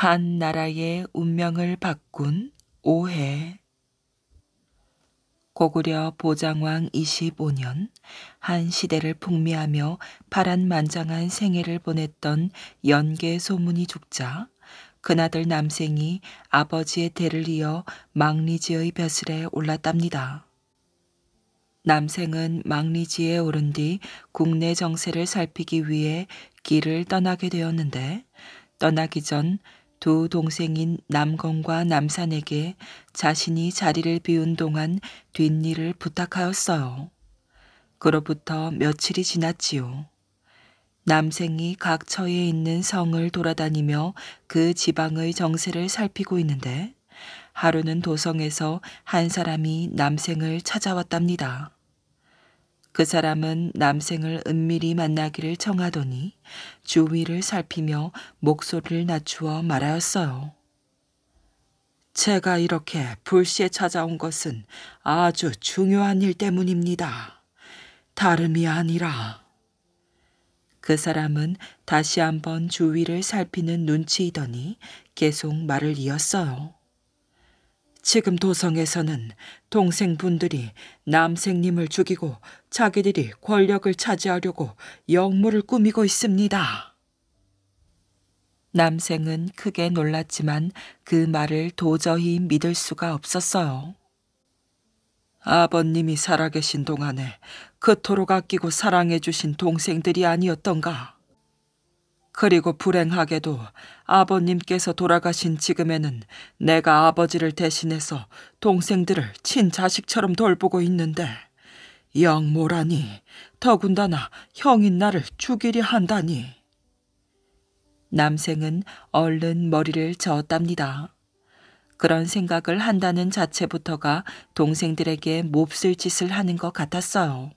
한 나라의 운명을 바꾼 오해. 고구려 보장왕 25년 한 시대를 풍미하며 파란만장한 생애를 보냈던 연계 소문이 죽자 그나들 남생이 아버지의 대를 이어 망리지의 벼슬에 올랐답니다. 남생은 망리지에 오른 뒤 국내 정세를 살피기 위해 길을 떠나게 되었는데 떠나기 전두 동생인 남건과 남산에게 자신이 자리를 비운 동안 뒷일을 부탁하였어요. 그로부터 며칠이 지났지요. 남생이 각 처에 있는 성을 돌아다니며 그 지방의 정세를 살피고 있는데 하루는 도성에서 한 사람이 남생을 찾아왔답니다. 그 사람은 남생을 은밀히 만나기를 청하더니 주위를 살피며 목소리를 낮추어 말하였어요. 제가 이렇게 불시에 찾아온 것은 아주 중요한 일 때문입니다. 다름이 아니라. 그 사람은 다시 한번 주위를 살피는 눈치이더니 계속 말을 이었어요. 지금 도성에서는 동생분들이 남생님을 죽이고 자기들이 권력을 차지하려고 역모를 꾸미고 있습니다. 남생은 크게 놀랐지만 그 말을 도저히 믿을 수가 없었어요. 아버님이 살아계신 동안에 그토록 아끼고 사랑해주신 동생들이 아니었던가. 그리고 불행하게도 아버님께서 돌아가신 지금에는 내가 아버지를 대신해서 동생들을 친자식처럼 돌보고 있는데 영모라니 더군다나 형인 나를 죽이려 한다니. 남생은 얼른 머리를 저었답니다. 그런 생각을 한다는 자체부터가 동생들에게 몹쓸 짓을 하는 것 같았어요.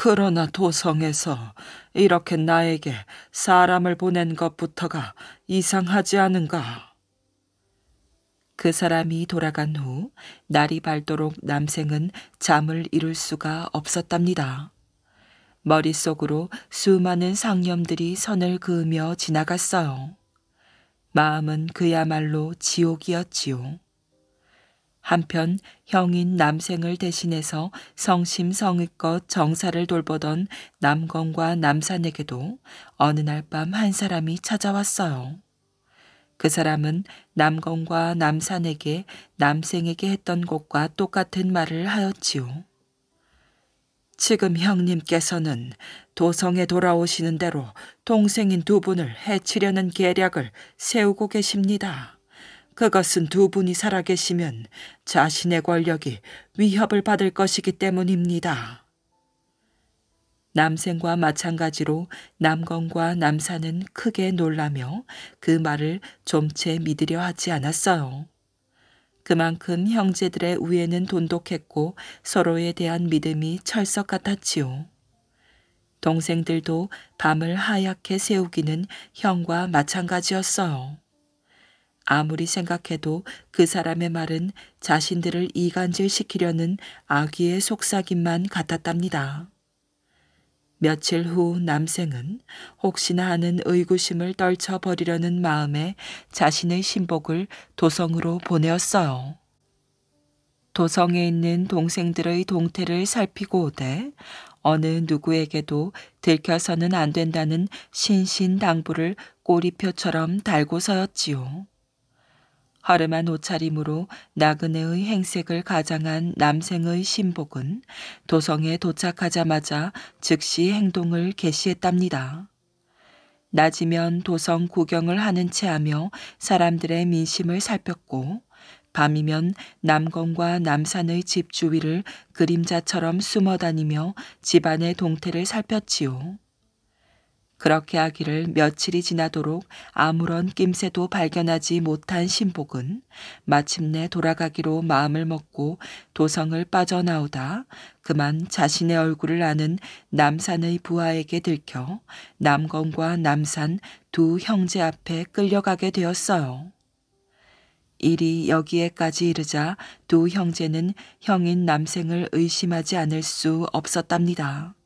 그러나 도성에서 이렇게 나에게 사람을 보낸 것부터가 이상하지 않은가? 그 사람이 돌아간 후 날이 밝도록 남생은 잠을 이룰 수가 없었답니다. 머릿속으로 수많은 상념들이 선을 그으며 지나갔어요. 마음은 그야말로 지옥이었지요. 한편 형인 남생을 대신해서 성심성의껏 정사를 돌보던 남건과 남산에게도 어느 날 밤 한 사람이 찾아왔어요. 그 사람은 남건과 남산에게 남생에게 했던 것과 똑같은 말을 하였지요. 지금 형님께서는 도성에 돌아오시는 대로 동생인 두 분을 해치려는 계략을 세우고 계십니다. 그것은 두 분이 살아계시면 자신의 권력이 위협을 받을 것이기 때문입니다. 남생과 마찬가지로 남건과 남사는 크게 놀라며 그 말을 좀 채 믿으려 하지 않았어요. 그만큼 형제들의 우애는 돈독했고 서로에 대한 믿음이 철석 같았지요. 동생들도 밤을 하얗게 새우기는 형과 마찬가지였어요. 아무리 생각해도 그 사람의 말은 자신들을 이간질시키려는 아귀의 속삭임만 같았답니다. 며칠 후 남생은 혹시나 하는 의구심을 떨쳐버리려는 마음에 자신의 신복을 도성으로 보내었어요. 도성에 있는 동생들의 동태를 살피고 오되 어느 누구에게도 들켜서는 안 된다는 신신당부를 꼬리표처럼 달고서였지요. 화려한 옷차림으로 나그네의 행색을 가장한 남생의 신복은 도성에 도착하자마자 즉시 행동을 개시했답니다. 낮이면 도성 구경을 하는 채 하며 사람들의 민심을 살폈고 밤이면 남건과 남산의 집 주위를 그림자처럼 숨어 다니며 집안의 동태를 살폈지요. 그렇게 하기를 며칠이 지나도록 아무런 낌새도 발견하지 못한 신복은 마침내 돌아가기로 마음을 먹고 도성을 빠져나오다 그만 자신의 얼굴을 아는 남산의 부하에게 들켜 남건과 남산 두 형제 앞에 끌려가게 되었어요. 일이 여기에까지 이르자 두 형제는 형인 남생을 의심하지 않을 수 없었답니다.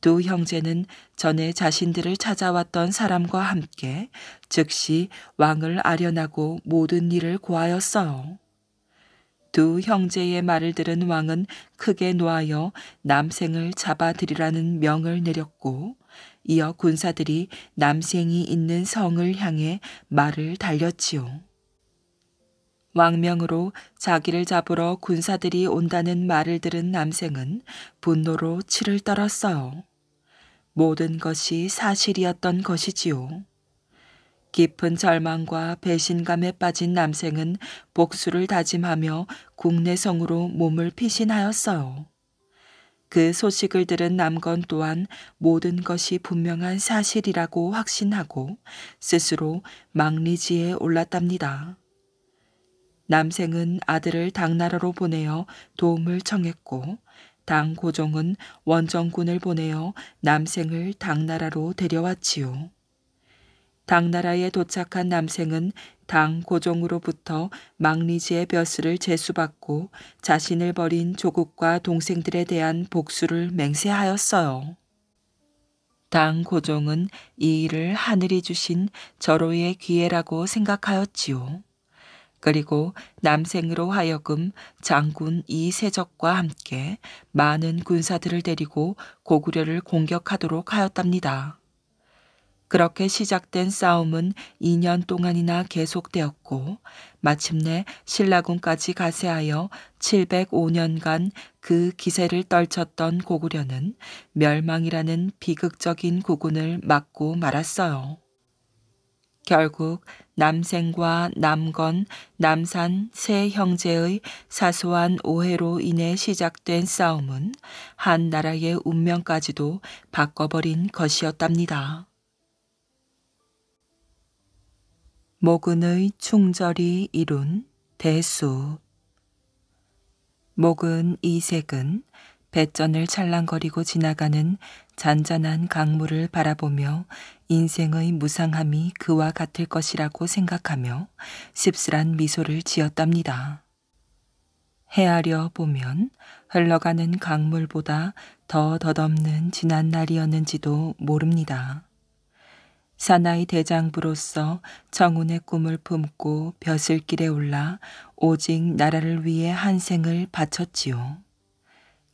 두 형제는 전에 자신들을 찾아왔던 사람과 함께 즉시 왕을 아련하고 모든 일을 고하였어요. 두 형제의 말을 들은 왕은 크게 놓아여 남생을 잡아들이라는 명을 내렸고 이어 군사들이 남생이 있는 성을 향해 말을 달렸지요. 왕명으로 자기를 잡으러 군사들이 온다는 말을 들은 남생은 분노로 치를 떨었어요. 모든 것이 사실이었던 것이지요. 깊은 절망과 배신감에 빠진 남생은 복수를 다짐하며 국내성으로 몸을 피신하였어요. 그 소식을 들은 남건 또한 모든 것이 분명한 사실이라고 확신하고 스스로 망리지에 올랐답니다. 남생은 아들을 당나라로 보내어 도움을 청했고 당 고종은 원정군을 보내어 남생을 당나라로 데려왔지요. 당나라에 도착한 남생은 당 고종으로부터 망리지의 벼슬을 제수받고 자신을 버린 조국과 동생들에 대한 복수를 맹세하였어요. 당 고종은 이 일을 하늘이 주신 절호의 기회라고 생각하였지요. 그리고 남생으로 하여금 장군 이세적과 함께 많은 군사들을 데리고 고구려를 공격하도록 하였답니다. 그렇게 시작된 싸움은 2년 동안이나 계속되었고 마침내 신라군까지 가세하여 705년간 그 기세를 떨쳤던 고구려는 멸망이라는 비극적인 구군을 맞고 말았어요. 결국 남생과 남건, 남산 세 형제의 사소한 오해로 인해 시작된 싸움은 한 나라의 운명까지도 바꿔버린 것이었답니다. 목은의 충절이 이룬 대수 목은 이색은 배전을 찰랑거리고 지나가는 잔잔한 강물을 바라보며 인생의 무상함이 그와 같을 것이라고 생각하며 씁쓸한 미소를 지었답니다. 헤아려 보면 흘러가는 강물보다 더 덧없는 지난 날이었는지도 모릅니다. 사나이 대장부로서 정운의 꿈을 품고 벼슬길에 올라 오직 나라를 위해 한 생을 바쳤지요.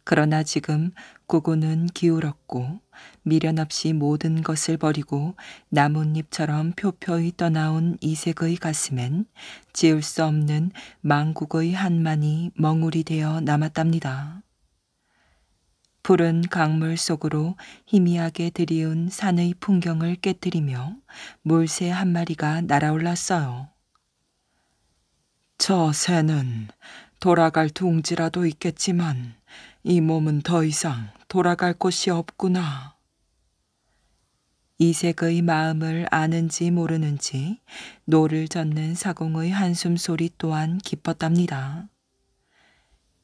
그러나 지금 구구는 기울었고 미련 없이 모든 것을 버리고 나뭇잎처럼 표표히 떠나온 이색의 가슴엔 지울 수 없는 망국의 한만이 멍울이 되어 남았답니다. 푸른 강물 속으로 희미하게 드리운 산의 풍경을 깨뜨리며 물새한 마리가 날아올랐어요. 저 새는 돌아갈 둥지라도 있겠지만 이 몸은 더 이상 돌아갈 곳이 없구나. 이색의 마음을 아는지 모르는지 노를 젓는 사공의 한숨 소리 또한 깊었답니다.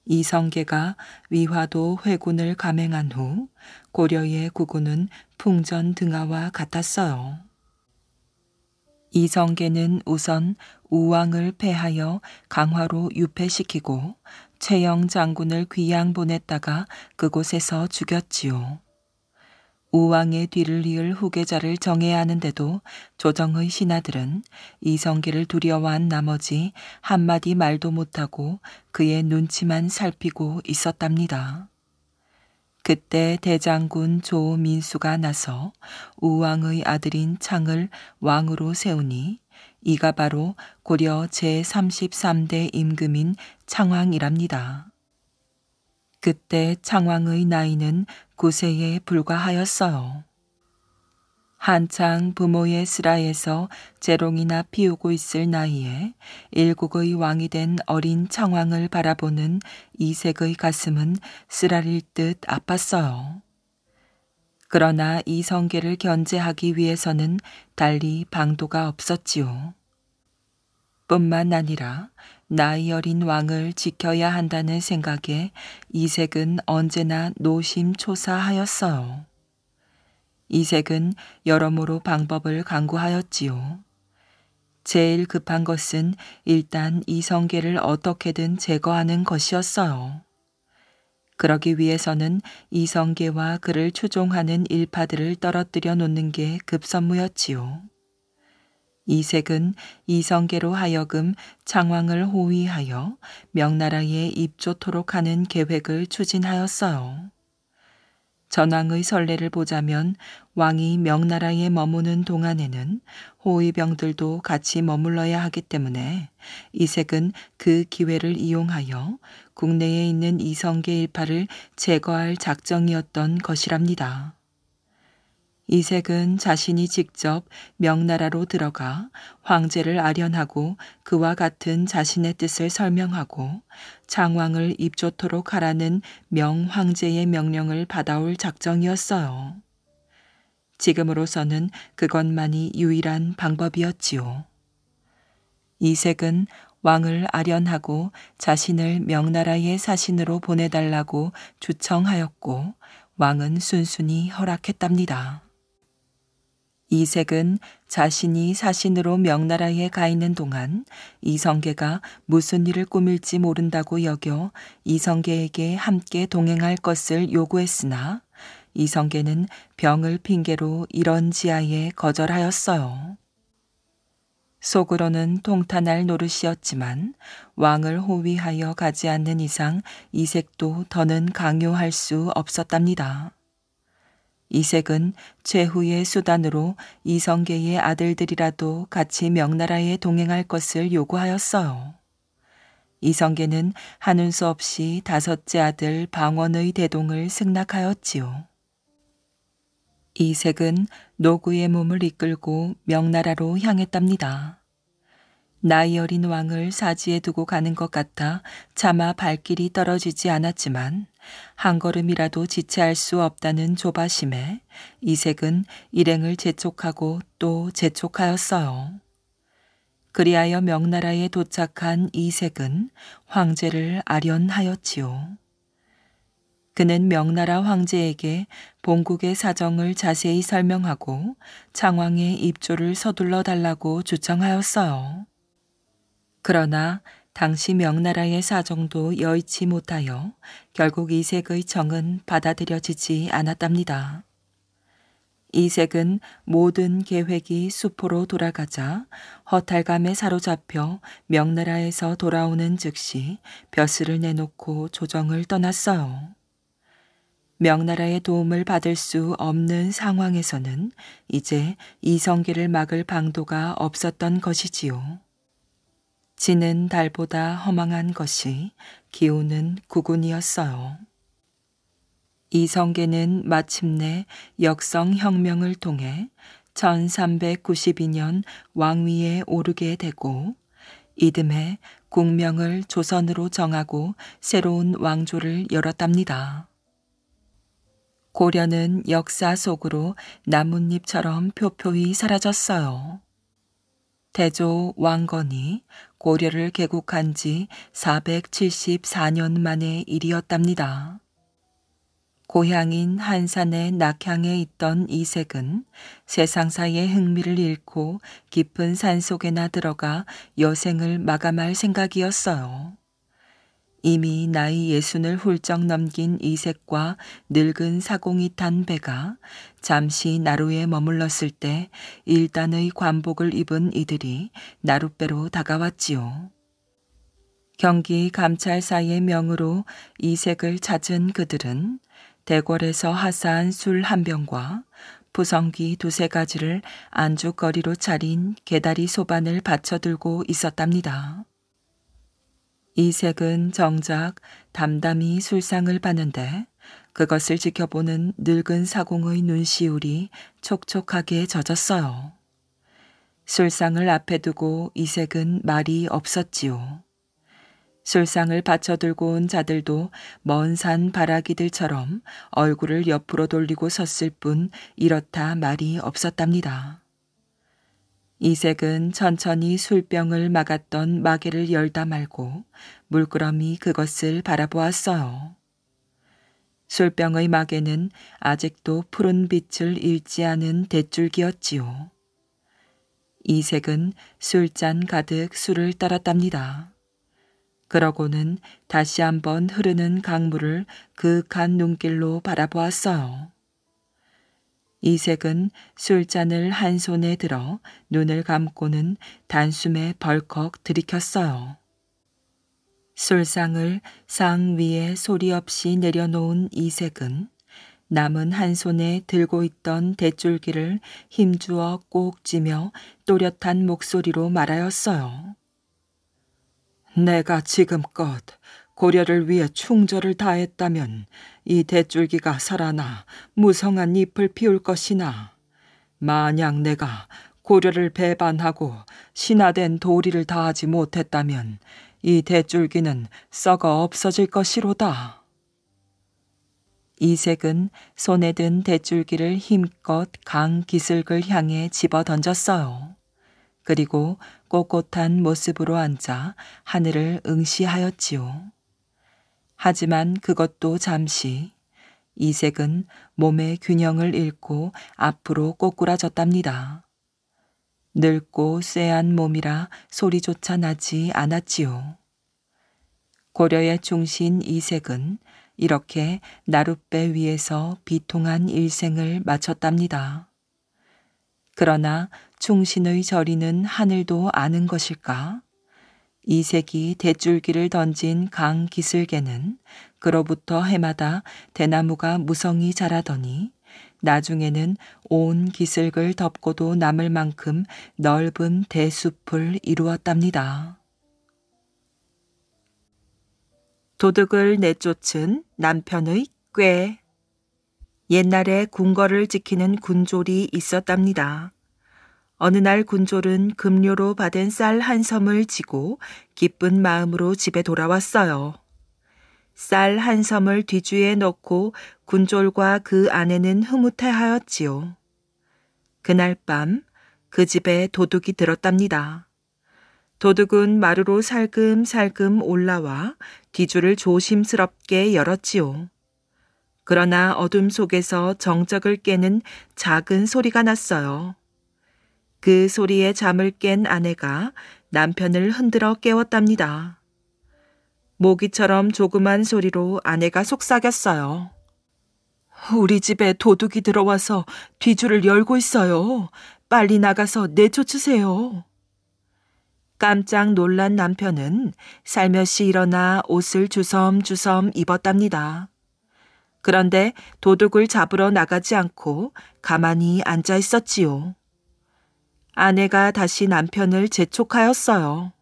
이성계가 위화도 회군을 감행한 후 고려의 구군은 풍전 등하와 같았어요. 이성계는 우선 우왕을 패하여 강화로 유폐시키고 최영 장군을 귀양 보냈다가 그곳에서 죽였지요. 우왕의 뒤를 이을 후계자를 정해야 하는데도 조정의 신하들은 이성계를 두려워한 나머지 한마디 말도 못하고 그의 눈치만 살피고 있었답니다. 그때 대장군 조민수가 나서 우왕의 아들인 창을 왕으로 세우니 이가 바로 고려 제33대 임금인 창왕이랍니다. 그때 창왕의 나이는 99세에 불과하였어요. 한창 부모의 슬하에서 재롱이나 피우고 있을 나이에 일국의 왕이 된 어린 청왕을 바라보는 이색의 가슴은 쓰라릴 듯 아팠어요. 그러나 이 성계를 견제하기 위해서는 달리 방도가 없었지요. 뿐만 아니라 나이 어린 왕을 지켜야 한다는 생각에 이색은 언제나 노심초사하였어요. 이색은 여러모로 방법을 강구하였지요. 제일 급한 것은 일단 이성계를 어떻게든 제거하는 것이었어요. 그러기 위해서는 이성계와 그를 추종하는 일파들을 떨어뜨려 놓는 게 급선무였지요. 이색은 이성계로 하여금 창왕을 호위하여 명나라에 입조토록 하는 계획을 추진하였어요. 전왕의 선례를 보자면 왕이 명나라에 머무는 동안에는 호위병들도 같이 머물러야 하기 때문에 이색은 그 기회를 이용하여 국내에 있는 이성계 일파를 제거할 작정이었던 것이랍니다. 이색은 자신이 직접 명나라로 들어가 황제를 아련하고 그와 같은 자신의 뜻을 설명하고 장왕을 입조토록 하라는 명황제의 명령을 받아올 작정이었어요. 지금으로서는 그것만이 유일한 방법이었지요. 이색은 왕을 아련하고 자신을 명나라의 사신으로 보내달라고 주청하였고 왕은 순순히 허락했답니다. 이색은 자신이 사신으로 명나라에 가 있는 동안 이성계가 무슨 일을 꾸밀지 모른다고 여겨 이성계에게 함께 동행할 것을 요구했으나 이성계는 병을 핑계로 이런 지하에 거절하였어요. 속으로는 통탄할 노릇이었지만 왕을 호위하여 가지 않는 이상 이색도 더는 강요할 수 없었답니다. 이색은 최후의 수단으로 이성계의 아들들이라도 같이 명나라에 동행할 것을 요구하였어요. 이성계는 하는수 없이 다섯째 아들 방원의 대동을 승낙하였지요. 이색은 노구의 몸을 이끌고 명나라로 향했답니다. 나이 어린 왕을 사지에 두고 가는 것 같아 차마 발길이 떨어지지 않았지만 한 걸음이라도 지체할 수 없다는 조바심에 이색은 일행을 재촉하고 또 재촉하였어요. 그리하여 명나라에 도착한 이색은 황제를 아련하였지요. 그는 명나라 황제에게 본국의 사정을 자세히 설명하고 창왕의 입조를 서둘러 달라고 주청하였어요. 그러나 당시 명나라의 사정도 여의치 못하여 결국 이색의 정은 받아들여지지 않았답니다. 이색은 모든 계획이 수포로 돌아가자 허탈감에 사로잡혀 명나라에서 돌아오는 즉시 벼슬을 내놓고 조정을 떠났어요. 명나라의 도움을 받을 수 없는 상황에서는 이제 이성계를 막을 방도가 없었던 것이지요. 지는 달보다 허망한 것이 기우는 구군이었어요. 이성계는 마침내 역성혁명을 통해 1392년 왕위에 오르게 되고 이듬해 국명을 조선으로 정하고 새로운 왕조를 열었답니다. 고려는 역사 속으로 나뭇잎처럼 표표히 사라졌어요. 태조 왕건이 고려를 개국한 지 474년 만의 일이었답니다. 고향인 한산의 낙향에 있던 이색은 세상사의 이 흥미를 잃고 깊은 산속에나 들어가 여생을 마감할 생각이었어요. 이미 나이 예순을 훌쩍 넘긴 이색과 늙은 사공이 탄 배가 잠시 나루에 머물렀을 때 일단의 관복을 입은 이들이 나룻배로 다가왔지요. 경기 감찰사의 명으로 이색을 찾은 그들은 대궐에서 하사한 술 한 병과 부성기 두세 가지를 안주거리로 차린 개다리 소반을 받쳐들고 있었답니다. 이색은 정작 담담히 술상을 받는데 그것을 지켜보는 늙은 사공의 눈시울이 촉촉하게 젖었어요. 술상을 앞에 두고 이색은 말이 없었지요. 술상을 받쳐들고 온 자들도 먼 산 바라기들처럼 얼굴을 옆으로 돌리고 섰을 뿐 이렇다 말이 없었답니다. 이색은 천천히 술병을 막았던 마개를 열다 말고 물끄러미 그것을 바라보았어요. 술병의 마개는 아직도 푸른 빛을 잃지 않은 대줄기였지요. 이색은 술잔 가득 술을 따랐답니다. 그러고는 다시 한번 흐르는 강물을 그윽한 눈길로 바라보았어요. 이색은 술잔을 한 손에 들어 눈을 감고는 단숨에 벌컥 들이켰어요. 술상을 상 위에 소리 없이 내려놓은 이색은 남은 한 손에 들고 있던 대줄기를 힘주어 꼭 쥐며 또렷한 목소리로 말하였어요. 내가 지금껏 고려를 위해 충절을 다했다면 이 대줄기가 살아나 무성한 잎을 피울 것이나 만약 내가 고려를 배반하고 신화된 도리를 다하지 못했다면 이 대줄기는 썩어 없어질 것이로다. 이색은 손에 든 대줄기를 힘껏 강 기슭을 향해 집어 던졌어요. 그리고 꼿꼿한 모습으로 앉아 하늘을 응시하였지요. 하지만 그것도 잠시. 이색은 몸의 균형을 잃고 앞으로 꼬꾸라졌답니다. 늙고 쇠한 몸이라 소리조차 나지 않았지요. 고려의 중신 이색은 이렇게 나룻배 위에서 비통한 일생을 마쳤답니다. 그러나 충신의 저리는 하늘도 아는 것일까? 이색이 대줄기를 던진 강 기슭에는 그로부터 해마다 대나무가 무성히 자라더니 나중에는 온 기슭을 덮고도 남을 만큼 넓은 대숲을 이루었답니다. 도둑을 내쫓은 남편의 꾀. 옛날에 궁궐을 지키는 군졸이 있었답니다. 어느 날 군졸은 급료로 받은 쌀 한 섬을 지고 기쁜 마음으로 집에 돌아왔어요. 쌀 한 섬을 뒤주에 넣고 군졸과 그 아내는 흐뭇해하였지요. 그날 밤 그 집에 도둑이 들었답니다. 도둑은 마루로 살금살금 올라와 뒤주를 조심스럽게 열었지요. 그러나 어둠 속에서 정적을 깨는 작은 소리가 났어요. 그 소리에 잠을 깬 아내가 남편을 흔들어 깨웠답니다. 모기처럼 조그만 소리로 아내가 속삭였어요. 우리 집에 도둑이 들어와서 뒤줄을 열고 있어요. 빨리 나가서 내쫓으세요. 깜짝 놀란 남편은 살며시 일어나 옷을 주섬주섬 입었답니다. 그런데 도둑을 잡으러 나가지 않고 가만히 앉아 있었지요. 아내가 다시 남편을 재촉하였어요.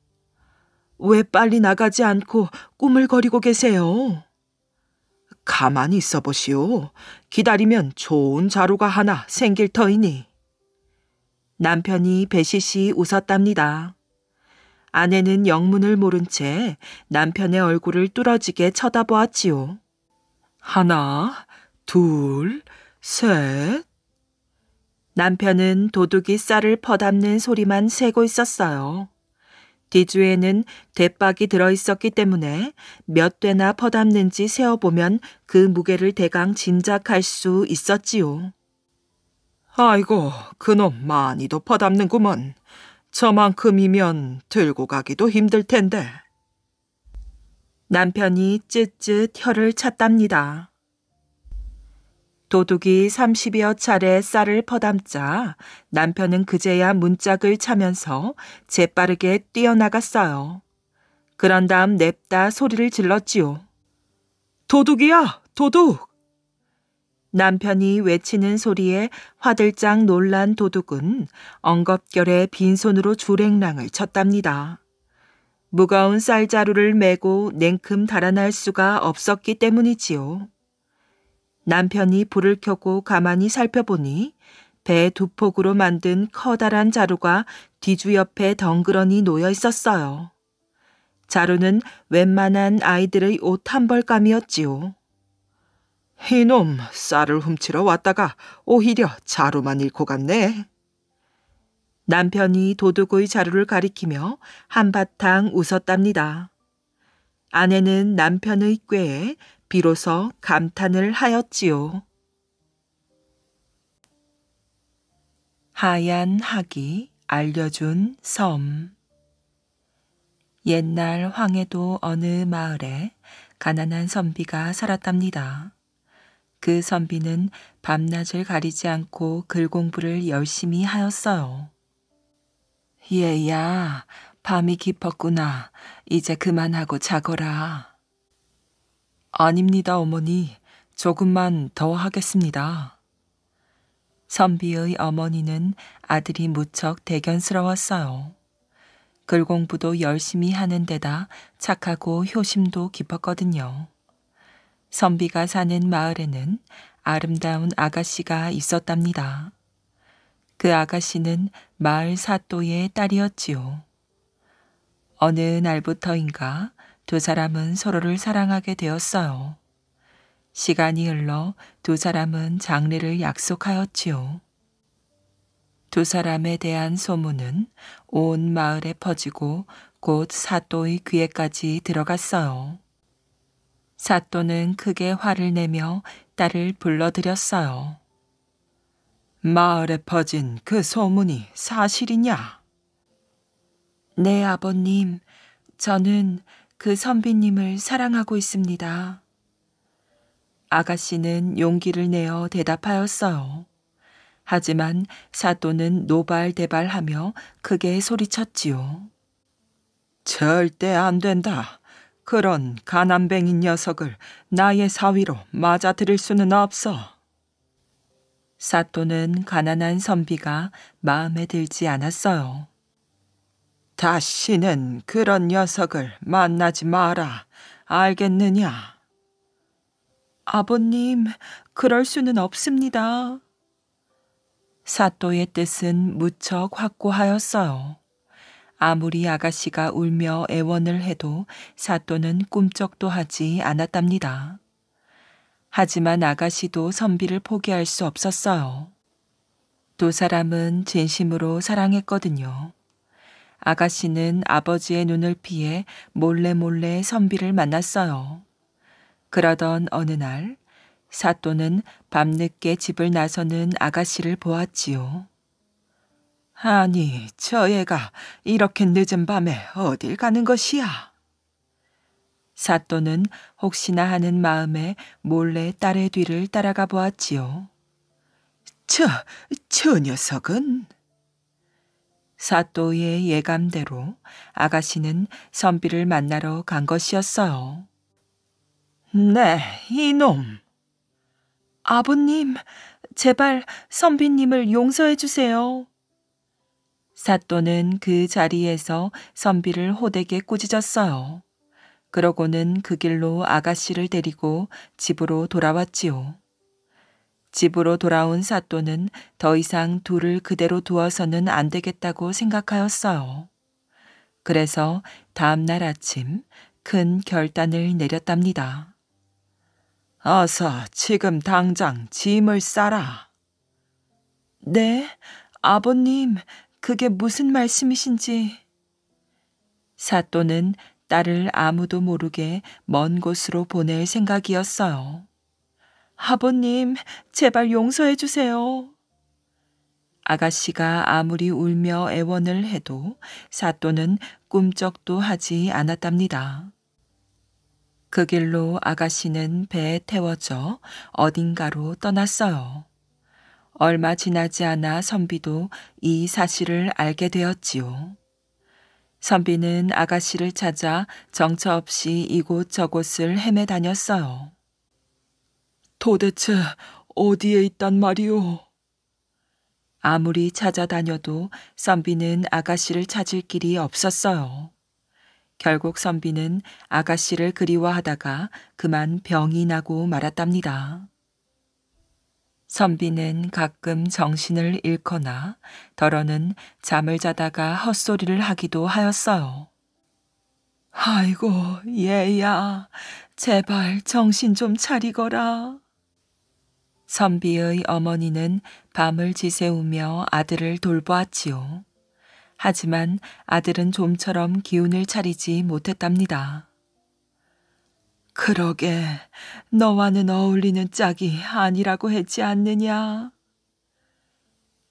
왜 빨리 나가지 않고 꾸물거리고 계세요? 가만히 있어 보시오. 기다리면 좋은 자루가 하나 생길 터이니. 남편이 배시시 웃었답니다. 아내는 영문을 모른 채 남편의 얼굴을 뚫어지게 쳐다보았지요. 하나, 둘, 셋. 남편은 도둑이 쌀을 퍼담는 소리만 새고 있었어요. 뒤주에는 대박이 들어있었기 때문에 몇 대나 퍼담는지 세어보면 그 무게를 대강 짐작할 수 있었지요. 아이고, 그놈 많이도 퍼담는구먼. 저만큼이면 들고 가기도 힘들 텐데. 남편이 쯧쯧 혀를 찼답니다. 도둑이 30여 차례 쌀을 퍼담자 남편은 그제야 문짝을 차면서 재빠르게 뛰어나갔어요. 그런 다음 냅다 소리를 질렀지요. 도둑이야! 도둑! 남편이 외치는 소리에 화들짝 놀란 도둑은 엉겁결에 빈손으로 주랭랑을 쳤답니다. 무거운 쌀자루를 메고 냉큼 달아날 수가 없었기 때문이지요. 남편이 불을 켜고 가만히 살펴보니 배 두 폭으로 만든 커다란 자루가 뒤주 옆에 덩그러니 놓여 있었어요. 자루는 웬만한 아이들의 옷 한 벌감이었지요. 이놈, 쌀을 훔치러 왔다가 오히려 자루만 잃고 갔네. 남편이 도둑의 자루를 가리키며 한바탕 웃었답니다. 아내는 남편의 꾀에 비로소 감탄을 하였지요. 하얀 학이 알려준 섬 옛날 황해도 어느 마을에 가난한 선비가 살았답니다. 그 선비는 밤낮을 가리지 않고 글공부를 열심히 하였어요. 얘야, 밤이 깊었구나. 이제 그만하고 자거라. 아닙니다, 어머니. 조금만 더 하겠습니다. 선비의 어머니는 아들이 무척 대견스러웠어요. 글공부도 열심히 하는 데다 착하고 효심도 깊었거든요. 선비가 사는 마을에는 아름다운 아가씨가 있었답니다. 그 아가씨는 마을 사또의 딸이었지요. 어느 날부터인가 두 사람은 서로를 사랑하게 되었어요. 시간이 흘러 두 사람은 장례를 약속하였지요. 두 사람에 대한 소문은 온 마을에 퍼지고 곧 사또의 귀에까지 들어갔어요. 사또는 크게 화를 내며 딸을 불러들였어요. 마을에 퍼진 그 소문이 사실이냐? 네, 아버님. 저는 그 선비님을 사랑하고 있습니다. 아가씨는 용기를 내어 대답하였어요. 하지만 사또는 노발대발하며 크게 소리쳤지요. 절대 안 된다. 그런 가난뱅인 녀석을 나의 사위로 맞아들일 수는 없어. 사또는 가난한 선비가 마음에 들지 않았어요. 다시는 그런 녀석을 만나지 마라. 알겠느냐? 아버님, 그럴 수는 없습니다. 사또의 뜻은 무척 확고하였어요. 아무리 아가씨가 울며 애원을 해도 사또는 꿈쩍도 하지 않았답니다. 하지만 아가씨도 선비를 포기할 수 없었어요. 두 사람은 진심으로 사랑했거든요. 아가씨는 아버지의 눈을 피해 몰래 몰래 선비를 만났어요. 그러던 어느 날 사또는 밤늦게 집을 나서는 아가씨를 보았지요. 아니, 저 애가 이렇게 늦은 밤에 어딜 가는 것이야? 사또는 혹시나 하는 마음에 몰래 딸의 뒤를 따라가 보았지요. 저, 저 녀석은 사또의 예감대로 아가씨는 선비를 만나러 간 것이었어요. 네, 이놈. 아버님, 제발 선비님을 용서해 주세요. 사또는 그 자리에서 선비를 호되게 꾸짖었어요. 그러고는 그 길로 아가씨를 데리고 집으로 돌아왔지요. 집으로 돌아온 사또는 더 이상 둘을 그대로 두어서는 안 되겠다고 생각하였어요. 그래서 다음 날 아침 큰 결단을 내렸답니다. 어서 지금 당장 짐을 싸라. 네, 아버님, 그게 무슨 말씀이신지. 사또는 딸을 아무도 모르게 먼 곳으로 보낼 생각이었어요. 아버님, 제발 용서해 주세요. 아가씨가 아무리 울며 애원을 해도 사또는 꿈쩍도 하지 않았답니다. 그 길로 아가씨는 배에 태워져 어딘가로 떠났어요. 얼마 지나지 않아 선비도 이 사실을 알게 되었지요. 선비는 아가씨를 찾아 정처 없이 이곳저곳을 헤매 다녔어요. 도대체 어디에 있단 말이오? 아무리 찾아다녀도 선비는 아가씨를 찾을 길이 없었어요. 결국 선비는 아가씨를 그리워하다가 그만 병이 나고 말았답니다. 선비는 가끔 정신을 잃거나 더러는 잠을 자다가 헛소리를 하기도 하였어요. 아이고, 얘야, 제발 정신 좀 차리거라. 선비의 어머니는 밤을 지새우며 아들을 돌보았지요. 하지만 아들은 좀처럼 기운을 차리지 못했답니다. 그러게 너와는 어울리는 짝이 아니라고 했지 않느냐?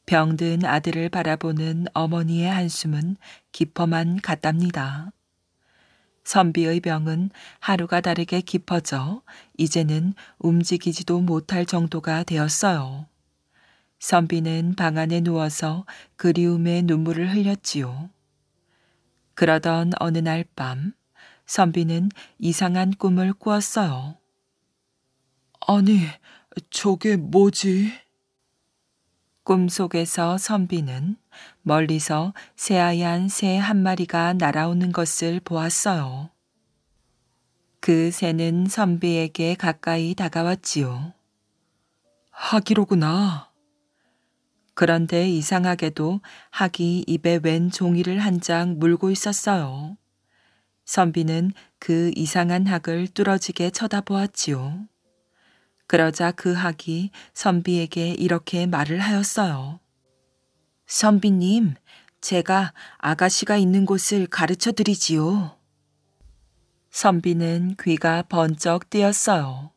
병든 아들을 바라보는 어머니의 한숨은 깊어만 갔답니다. 선비의 병은 하루가 다르게 깊어져 이제는 움직이지도 못할 정도가 되었어요. 선비는 방 안에 누워서 그리움에 눈물을 흘렸지요. 그러던 어느 날 밤, 선비는 이상한 꿈을 꾸었어요. 아니, 저게 뭐지? 꿈속에서 선비는 멀리서 새하얀 새 한 마리가 날아오는 것을 보았어요. 그 새는 선비에게 가까이 다가왔지요. 하기로구나. 그런데 이상하게도 하기 입에 웬 종이를 한 장 물고 있었어요. 선비는 그 이상한 학을 뚫어지게 쳐다보았지요. 그러자 그 학이 선비에게 이렇게 말을 하였어요. 선비님, 제가 아가씨가 있는 곳을 가르쳐 드리지요. 선비는 귀가 번쩍 뜨었어요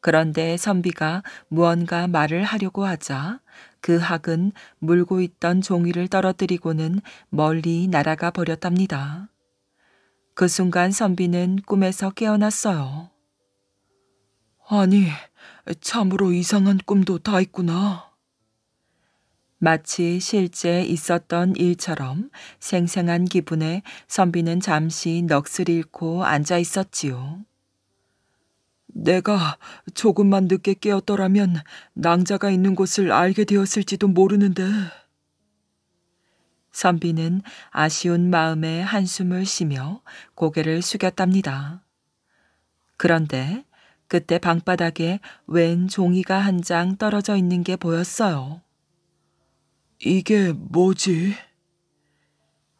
그런데 선비가 무언가 말을 하려고 하자 그 학은 물고 있던 종이를 떨어뜨리고는 멀리 날아가 버렸답니다. 그 순간 선비는 꿈에서 깨어났어요. 아니, 참으로 이상한 꿈도 다 있구나. 마치 실제 있었던 일처럼 생생한 기분에 선비는 잠시 넋을 잃고 앉아 있었지요. 내가 조금만 늦게 깨었더라면 낭자가 있는 곳을 알게 되었을지도 모르는데. 선비는 아쉬운 마음에 한숨을 쉬며 고개를 숙였답니다. 그런데 그때 방바닥에 웬 종이가 한 장 떨어져 있는 게 보였어요. 이게 뭐지?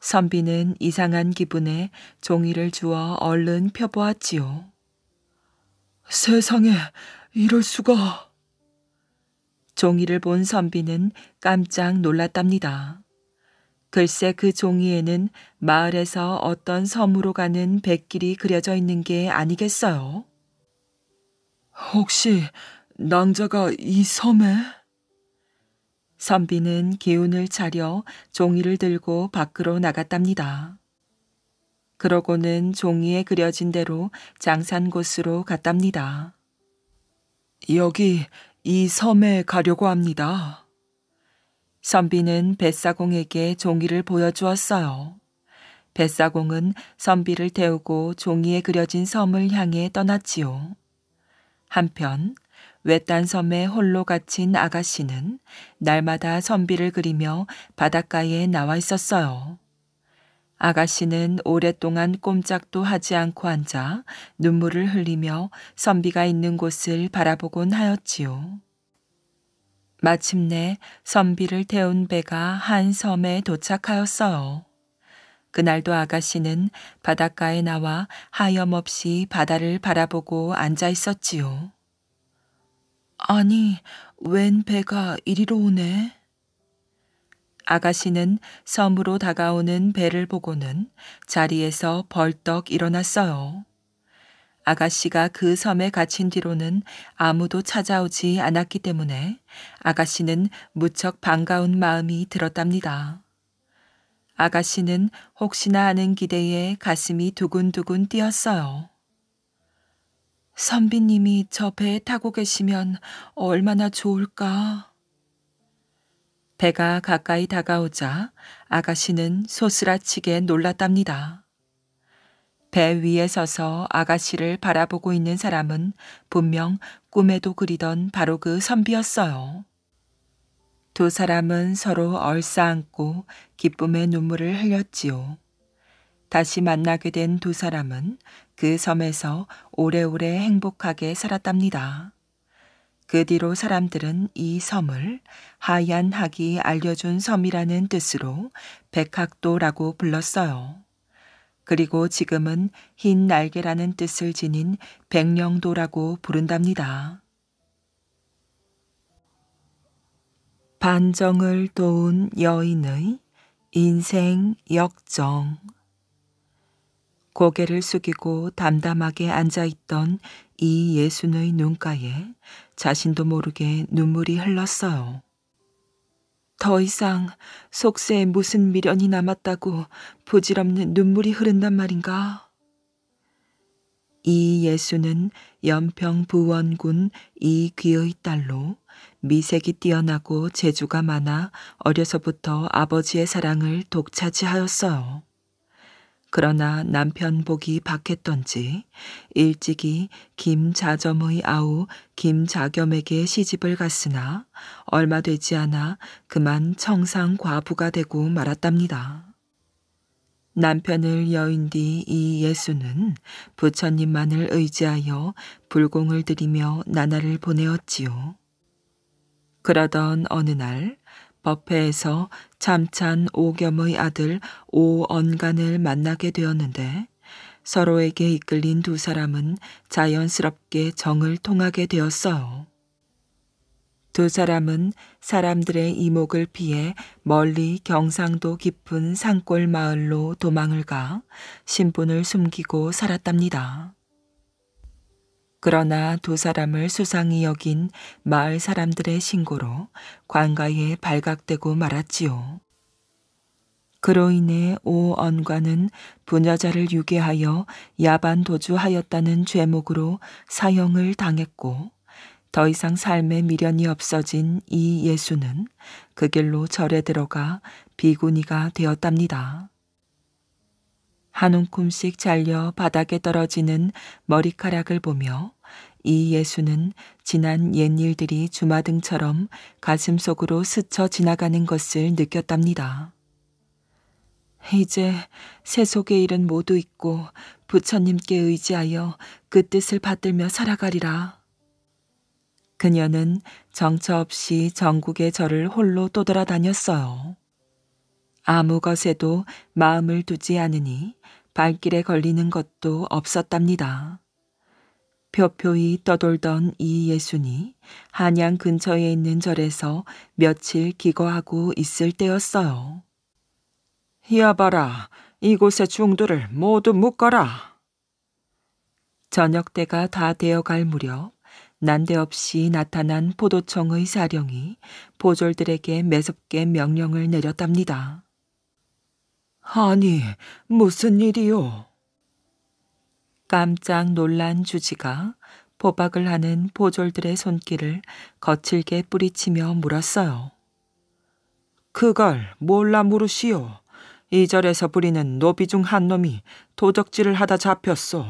선비는 이상한 기분에 종이를 주어 얼른 펴보았지요. 세상에 이럴 수가. 종이를 본 선비는 깜짝 놀랐답니다. 글쎄 그 종이에는 마을에서 어떤 섬으로 가는 뱃길이 그려져 있는 게 아니겠어요? 혹시 낭자가 이 섬에? 선비는 기운을 차려 종이를 들고 밖으로 나갔답니다. 그러고는 종이에 그려진 대로 장산 곳으로 갔답니다. 여기 이 섬에 가려고 합니다. 선비는 뱃사공에게 종이를 보여주었어요. 뱃사공은 선비를 태우고 종이에 그려진 섬을 향해 떠났지요. 한편 외딴 섬에 홀로 갇힌 아가씨는 날마다 선비를 그리며 바닷가에 나와 있었어요. 아가씨는 오랫동안 꼼짝도 하지 않고 앉아 눈물을 흘리며 선비가 있는 곳을 바라보곤 하였지요. 마침내 선비를 태운 배가 한 섬에 도착하였어요. 그날도 아가씨는 바닷가에 나와 하염없이 바다를 바라보고 앉아 있었지요. 아니, 웬 배가 이리로 오네? 아가씨는 섬으로 다가오는 배를 보고는 자리에서 벌떡 일어났어요. 아가씨가 그 섬에 갇힌 뒤로는 아무도 찾아오지 않았기 때문에 아가씨는 무척 반가운 마음이 들었답니다. 아가씨는 혹시나 하는 기대에 가슴이 두근두근 뛰었어요. 선비님이 저 배에 타고 계시면 얼마나 좋을까. 배가 가까이 다가오자 아가씨는 소스라치게 놀랐답니다. 배 위에 서서 아가씨를 바라보고 있는 사람은 분명 꿈에도 그리던 바로 그 선비였어요. 두 사람은 서로 얼싸안고 기쁨의 눈물을 흘렸지요. 다시 만나게 된 두 사람은 그 섬에서 오래오래 행복하게 살았답니다. 그 뒤로 사람들은 이 섬을 하얀 학이 알려준 섬이라는 뜻으로 백학도라고 불렀어요. 그리고 지금은 흰 날개라는 뜻을 지닌 백령도라고 부른답니다. 반정을 도운 여인의 인생 역정 고개를 숙이고 담담하게 앉아 있던 이예수의 눈가에 자신도 모르게 눈물이 흘렀어요. 더 이상 속세에 무슨 미련이 남았다고 부질없는 눈물이 흐른단 말인가? 이 예수는 연평 부원군 이 귀의 딸로 미색이 뛰어나고 재주가 많아 어려서부터 아버지의 사랑을 독차지하였어요. 그러나 남편 복이 박했던지 일찍이 김자점의 아우 김자겸에게 시집을 갔으나 얼마 되지 않아 그만 청상 과부가 되고 말았답니다. 남편을 여인 뒤 이 예수는 부처님만을 의지하여 불공을 들이며 나날을 보내었지요. 그러던 어느 날 법회에서 잠찬 오겸의 아들 오언간을 만나게 되었는데 서로에게 이끌린 두 사람은 자연스럽게 정을 통하게 되었어요. 두 사람은 사람들의 이목을 피해 멀리 경상도 깊은 산골 마을로 도망을 가 신분을 숨기고 살았답니다. 그러나 두 사람을 수상히 여긴 마을 사람들의 신고로 관가에 발각되고 말았지요. 그로 인해 오 언관은 부녀자를 유괴하여 야반 도주하였다는 죄목으로 사형을 당했고 더 이상 삶의 미련이 없어진 이 예수는 그 길로 절에 들어가 비구니가 되었답니다. 한 움큼씩 잘려 바닥에 떨어지는 머리카락을 보며 이 예수는 지난 옛 일들이 주마등처럼 가슴 속으로 스쳐 지나가는 것을 느꼈답니다. 이제 세속의 일은 모두 잊고 부처님께 의지하여 그 뜻을 받들며 살아가리라. 그녀는 정처 없이 전국의 절을 홀로 떠돌아다녔어요. 아무 것에도 마음을 두지 않으니 발길에 걸리는 것도 없었답니다. 표표히 떠돌던 이예수이 한양 근처에 있는 절에서 며칠 기거하고 있을 때였어요. 히야바라, 이곳의 중도를 모두 묶어라. 저녁 때가 다 되어갈 무렵 난데없이 나타난 포도청의 사령이 보졸들에게 매섭게 명령을 내렸답니다. 아니, 무슨 일이요? 깜짝 놀란 주지가 포박을 하는 보졸들의 손길을 거칠게 뿌리치며 물었어요. 그걸 몰라 물으시오. 이절에서 부리는 노비 중 한 놈이 도적질을 하다 잡혔소.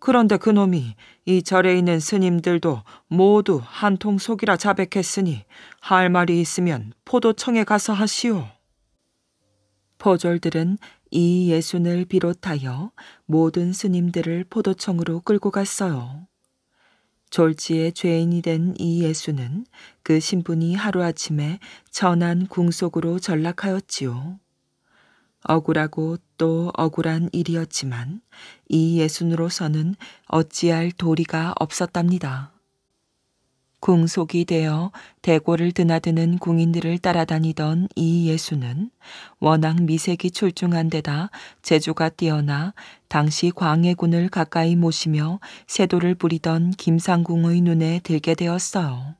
그런데 그 놈이 이 절에 있는 스님들도 모두 한 통 속이라 자백했으니 할 말이 있으면 포도청에 가서 하시오. 포졸들은 이 예순을 비롯하여 모든 스님들을 포도청으로 끌고 갔어요. 졸지에 죄인이 된 이 예수는 그 신분이 하루아침에 천안 궁속으로 전락하였지요. 억울하고 또 억울한 일이었지만 이예순로서는 어찌할 도리가 없었답니다. 궁속이 되어 대고를 드나드는 궁인들을 따라다니던 이 예수는 워낙 미색이 출중한 데다 재주가 뛰어나 당시 광해군을 가까이 모시며 세도를 부리던 김상궁의 눈에 들게 되었어요.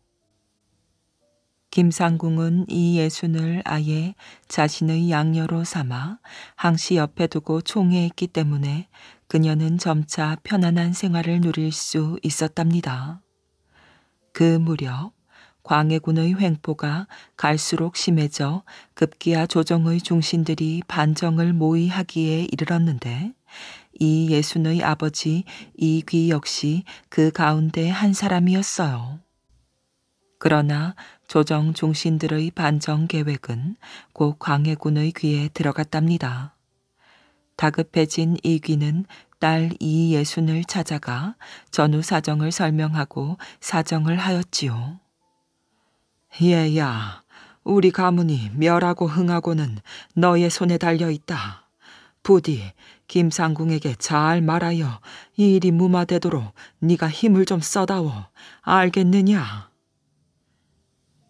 김상궁은 이예수을 아예 자신의 양녀로 삼아 항시 옆에 두고 총애했기 때문에 그녀는 점차 편안한 생활을 누릴 수 있었답니다. 그 무렵 광해군의 횡포가 갈수록 심해져 급기야 조정의 중신들이 반정을 모의하기에 이르렀는데 이 예순의 아버지 이귀 역시 그 가운데 한 사람이었어요. 그러나 조정 중신들의 반정 계획은 곧 광해군의 귀에 들어갔답니다. 다급해진 이귀는 딸 이예순을 찾아가 전후 사정을 설명하고 사정을 하였지요. 얘야, 우리 가문이 멸하고 흥하고는 너의 손에 달려 있다. 부디 김상궁에게 잘 말하여 이 일이 무마되도록 네가 힘을 좀 써다오. 알겠느냐?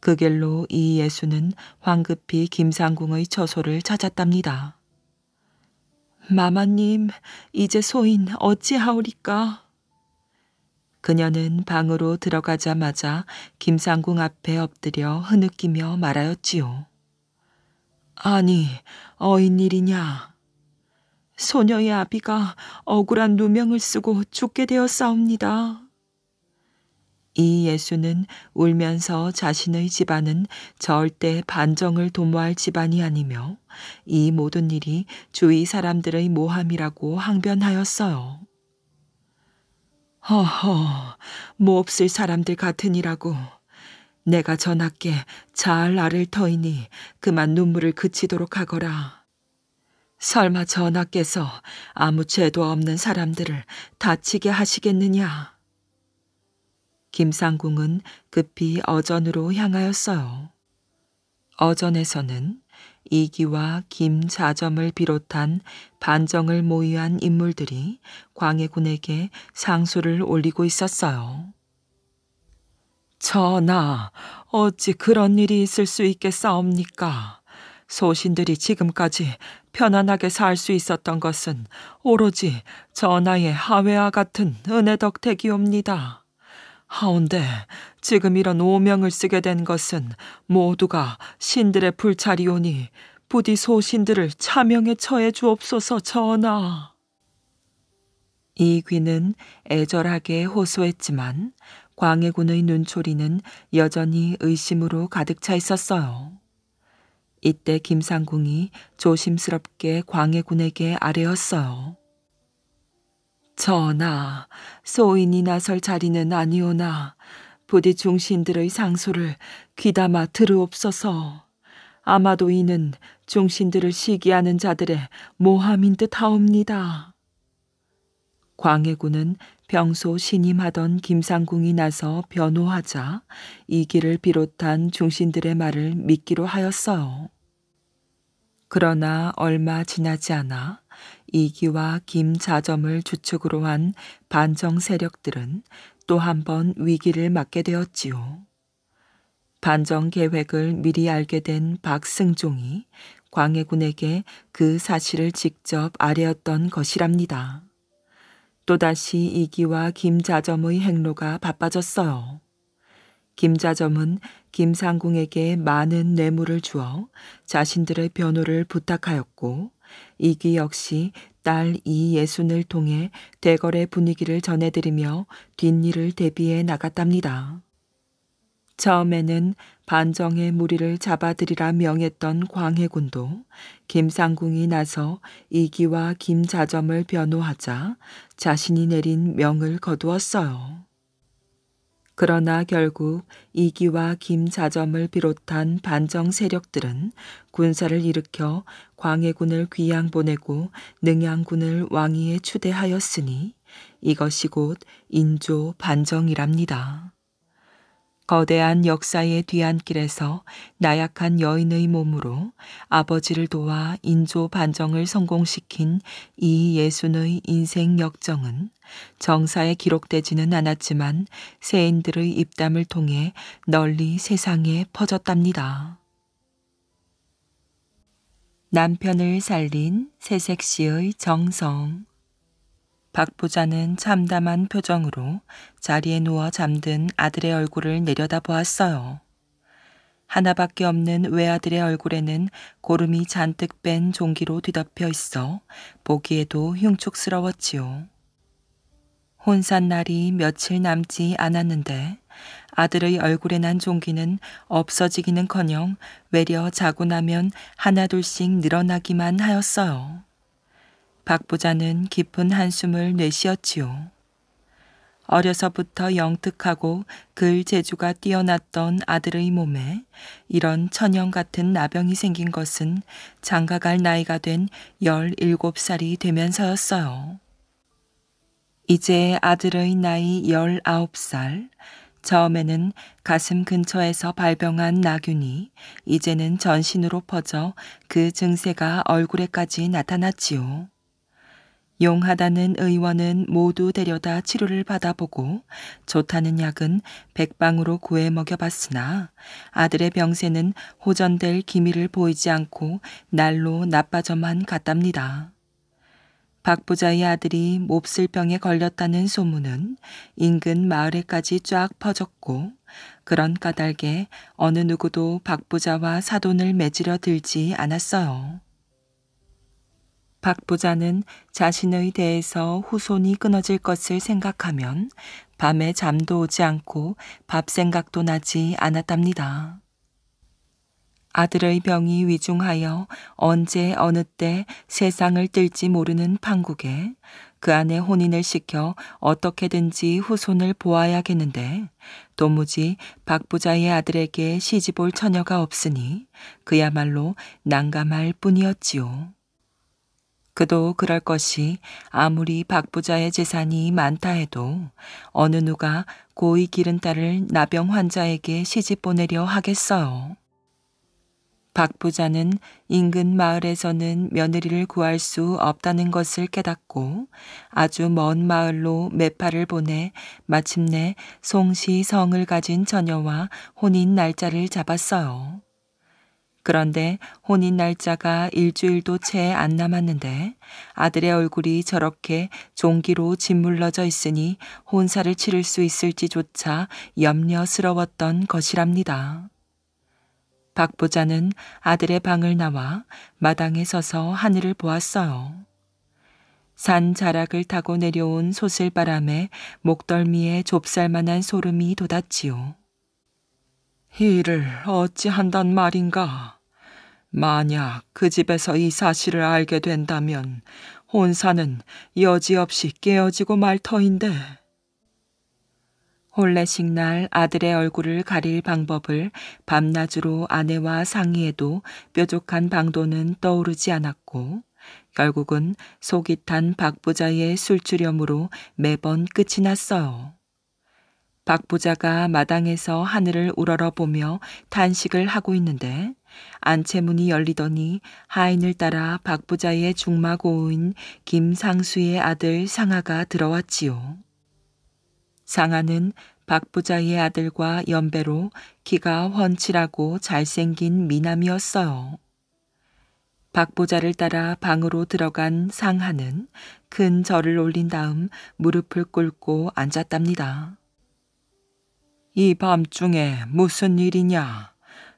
그 길로 이예수는 황급히 김상궁의 처소를 찾았답니다. 마마님, 이제 소인 어찌하오리까? 그녀는 방으로 들어가자마자 김상궁 앞에 엎드려 흐느끼며 말하였지요. 아니, 어인 일이냐? 소녀의 아비가 억울한 누명을 쓰고 죽게 되었사옵니다. 이 예수는 울면서 자신의 집안은 절대 반정을 도모할 집안이 아니며 이 모든 일이 주위 사람들의 모함이라고 항변하였어요. 허허, 몹쓸 뭐 사람들 같으니라고. 내가 전하께 잘 알을 터이니 그만 눈물을 그치도록 하거라. 설마 전하께서 아무 죄도 없는 사람들을 다치게 하시겠느냐? 김상궁은 급히 어전으로 향하였어요. 어전에서는 이기와 김자점을 비롯한 반정을 모의한 인물들이 광해군에게 상소를 올리고 있었어요. 전하, 어찌 그런 일이 있을 수 있겠사옵니까? 소신들이 지금까지 편안하게 살 수 있었던 것은 오로지 전하의 하회와 같은 은혜 덕택이옵니다. 하운데 지금 이런 오명을 쓰게 된 것은 모두가 신들의 불찰이오니 부디 소신들을 차명에 처해 주옵소서 전하. 이귀는 애절하게 호소했지만 광해군의 눈초리는 여전히 의심으로 가득 차 있었어요. 이때 김상궁이 조심스럽게 광해군에게 아뢰었어요. 전하, 소인이 나설 자리는 아니오나 부디 중신들의 상소를 귀담아 들으옵소서. 아마도 이는 중신들을 시기하는 자들의 모함인 듯하옵니다. 광해군은 평소 신임하던 김상궁이 나서 변호하자 이 길을 비롯한 중신들의 말을 믿기로 하였어요. 그러나 얼마 지나지 않아 이기와 김자점을 주축으로 한 반정 세력들은 또 한 번 위기를 맞게 되었지요. 반정 계획을 미리 알게 된 박승종이 광해군에게 그 사실을 직접 아뢰었던 것이랍니다. 또다시 이기와 김자점의 행로가 바빠졌어요. 김자점은 김상궁에게 많은 뇌물을 주어 자신들의 변호를 부탁하였고 이기 역시 딸 이예순을 통해 대궐의 분위기를 전해드리며 뒷일을 대비해 나갔답니다. 처음에는 반정의 무리를 잡아들이라 명했던 광해군도 김상궁이 나서 이기와 김자점을 변호하자 자신이 내린 명을 거두었어요. 그러나 결국 이기와 김자점을 비롯한 반정 세력들은 군사를 일으켜 광해군을 귀양 보내고 능양군을 왕위에 추대하였으니 이것이 곧 인조 반정이랍니다. 거대한 역사의 뒤안길에서 나약한 여인의 몸으로 아버지를 도와 인조 반정을 성공시킨 이 예순의 인생 역정은 정사에 기록되지는 않았지만 세인들의 입담을 통해 널리 세상에 퍼졌답니다. 남편을 살린 새색시의 정성 박부자는 참담한 표정으로 자리에 누워 잠든 아들의 얼굴을 내려다 보았어요. 하나밖에 없는 외아들의 얼굴에는 고름이 잔뜩 뺀 종기로 뒤덮여 있어 보기에도 흉측스러웠지요. 혼산 날이 며칠 남지 않았는데 아들의 얼굴에 난 종기는 없어지기는커녕 외려 자고 나면 하나둘씩 늘어나기만 하였어요. 박부자는 깊은 한숨을 내쉬었지요. 어려서부터 영특하고 글 재주가 뛰어났던 아들의 몸에 이런 천연 같은 나병이 생긴 것은 장가갈 나이가 된 17살이 되면서였어요. 이제 아들의 나이 19살, 처음에는 가슴 근처에서 발병한 나균이 이제는 전신으로 퍼져 그 증세가 얼굴에까지 나타났지요. 용하다는 의원은 모두 데려다 치료를 받아보고 좋다는 약은 백방으로 구해 먹여봤으나 아들의 병세는 호전될 기미를 보이지 않고 날로 나빠져만 갔답니다. 박 부자의 아들이 몹쓸 병에 걸렸다는 소문은 인근 마을에까지 쫙 퍼졌고 그런 까닭에 어느 누구도 박 부자와 사돈을 맺으려 들지 않았어요. 박 부자는 자신의 대에서 후손이 끊어질 것을 생각하면 밤에 잠도 오지 않고 밥 생각도 나지 않았답니다. 아들의 병이 위중하여 언제 어느 때 세상을 뜰지 모르는 판국에 그 안에 혼인을 시켜 어떻게든지 후손을 보아야겠는데 도무지 박 부자의 아들에게 시집올 처녀가 없으니 그야말로 난감할 뿐이었지요. 그도 그럴 것이 아무리 박부자의 재산이 많다 해도 어느 누가 고이 기른 딸을 나병 환자에게 시집 보내려 하겠어요. 박부자는 인근 마을에서는 며느리를 구할 수 없다는 것을 깨닫고 아주 먼 마을로 매파를 보내 마침내 송시 성을 가진 처녀와 혼인 날짜를 잡았어요. 그런데 혼인 날짜가 일주일도 채 안 남았는데 아들의 얼굴이 저렇게 종기로 짓물러져 있으니 혼사를 치를 수 있을지조차 염려스러웠던 것이랍니다. 박 부자는 아들의 방을 나와 마당에 서서 하늘을 보았어요. 산 자락을 타고 내려온 소슬바람에 목덜미에 좁쌀만한 소름이 돋았지요. 이를 어찌한단 말인가. 만약 그 집에서 이 사실을 알게 된다면 혼사는 여지없이 깨어지고 말 터인데. 혼례식 날 아들의 얼굴을 가릴 방법을 밤낮으로 아내와 상의해도 뾰족한 방도는 떠오르지 않았고 결국은 속이 탄 박부자의 술주렴으로 매번 끝이 났어요. 박부자가 마당에서 하늘을 우러러보며 탄식을 하고 있는데 안채문이 열리더니 하인을 따라 박부자의 중마고인 김상수의 아들 상아가 들어왔지요. 상아는 박부자의 아들과 연배로 키가 훤칠하고 잘생긴 미남이었어요. 박보자를 따라 방으로 들어간 상하는 큰 절을 올린 다음 무릎을 꿇고 앉았답니다. 이 밤중에 무슨 일이냐?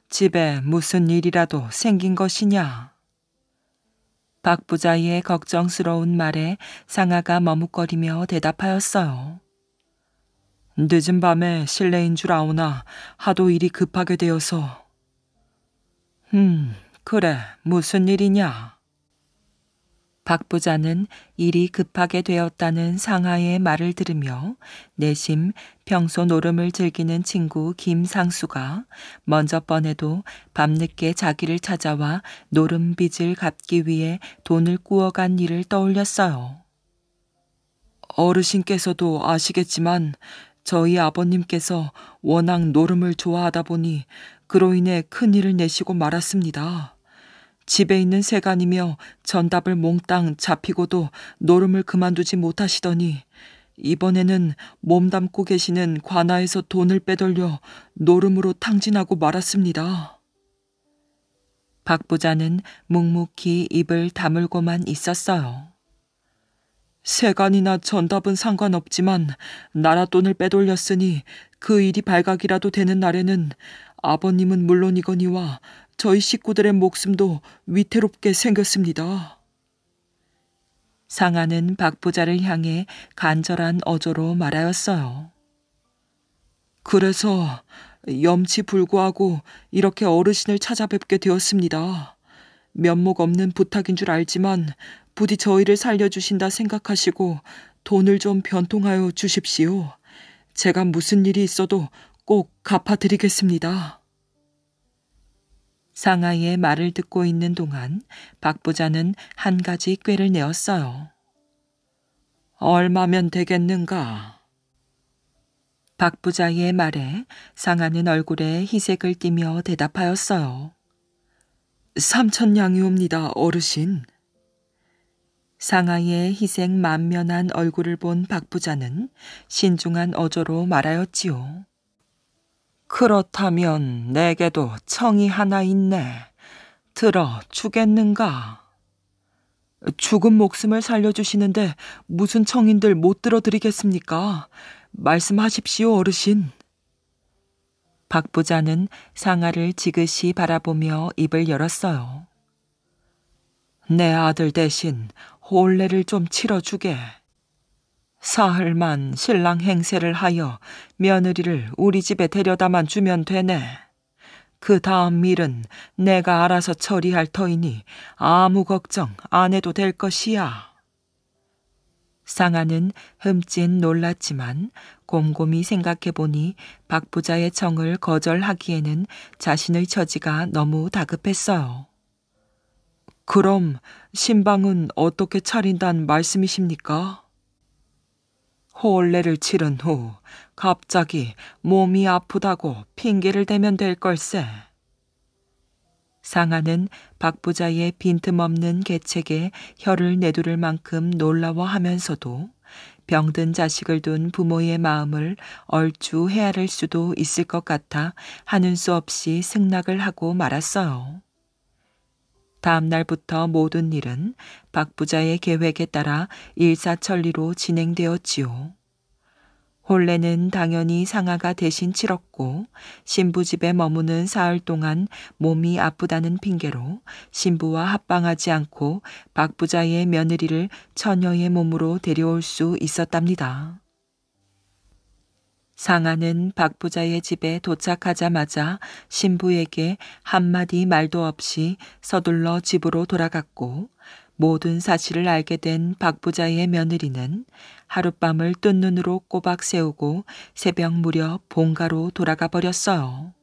집에 무슨 일이라도 생긴 것이냐? 박 부자의 걱정스러운 말에 상아가 머뭇거리며 대답하였어요. 늦은 밤에 실내인 줄 아오나 하도 일이 급하게 되어서. 음, 그래, 무슨 일이냐? 박 부자는 일이 급하게 되었다는 상하의 말을 들으며 내심 평소 노름을 즐기는 친구 김상수가 먼저 번에도 밤늦게 자기를 찾아와 노름 빚을 갚기 위해 돈을 꾸어간 일을 떠올렸어요. 어르신께서도 아시겠지만 저희 아버님께서 워낙 노름을 좋아하다 보니 그로 인해 큰 일을 내시고 말았습니다. 집에 있는 세간이며 전답을 몽땅 잡히고도 노름을 그만두지 못하시더니 이번에는 몸담고 계시는 관아에서 돈을 빼돌려 노름으로 탕진하고 말았습니다. 박 부자는 묵묵히 입을 다물고만 있었어요. 세간이나 전답은 상관없지만 나라 돈을 빼돌렸으니 그 일이 발각이라도 되는 날에는 아버님은 물론이거니와 저희 식구들의 목숨도 위태롭게 생겼습니다. 상아는 박부자를 향해 간절한 어조로 말하였어요. 그래서 염치 불구하고 이렇게 어르신을 찾아뵙게 되었습니다. 면목 없는 부탁인 줄 알지만 부디 저희를 살려주신다 생각하시고 돈을 좀 변통하여 주십시오. 제가 무슨 일이 있어도 꼭 갚아드리겠습니다. 상하이의 말을 듣고 있는 동안 박 부자는 한 가지 꾀를 내었어요. 얼마면 되겠는가? 박 부자의 말에 상하는 얼굴에 희색을 띠며 대답하였어요. 삼천 냥이옵니다 어르신. 상아의 희생 만면한 얼굴을 본박 부자는 신중한 어조로 말하였지요. 그렇다면 내게도 청이 하나 있네. 들어 주겠는가? 죽은 목숨을 살려주시는데 무슨 청인들 못 들어드리겠습니까? 말씀하십시오, 어르신. 박 부자는 상아를 지그시 바라보며 입을 열었어요. 내 아들 대신 혼례를 좀 치러주게. 사흘만 신랑 행세를 하여 며느리를 우리 집에 데려다만 주면 되네. 그 다음 일은 내가 알아서 처리할 터이니 아무 걱정 안 해도 될 것이야. 상아는 흠찐 놀랐지만 곰곰이 생각해 보니 박 부자의 청을 거절하기에는 자신의 처지가 너무 다급했어요. 그럼 신방은 어떻게 차린단 말씀이십니까? 혼례를 치른 후 갑자기 몸이 아프다고 핑계를 대면 될 걸세. 상아는 박 부자의 빈틈없는 계책에 혀를 내두를 만큼 놀라워하면서도 병든 자식을 둔 부모의 마음을 얼추 헤아릴 수도 있을 것 같아 하는 수 없이 승낙을 하고 말았어요. 다음 날부터 모든 일은 박 부자의 계획에 따라 일사천리로 진행되었지요. 혼례는 당연히 상아가 대신 치렀고 신부 집에 머무는 사흘 동안 몸이 아프다는 핑계로 신부와 합방하지 않고 박 부자의 며느리를 처녀의 몸으로 데려올 수 있었답니다. 상아는 박 부자의 집에 도착하자마자 신부에게 한마디 말도 없이 서둘러 집으로 돌아갔고 모든 사실을 알게 된 박부자의 며느리는 하룻밤을 뜬 눈으로 꼬박 세우고 새벽 무렵 본가로 돌아가 버렸어요.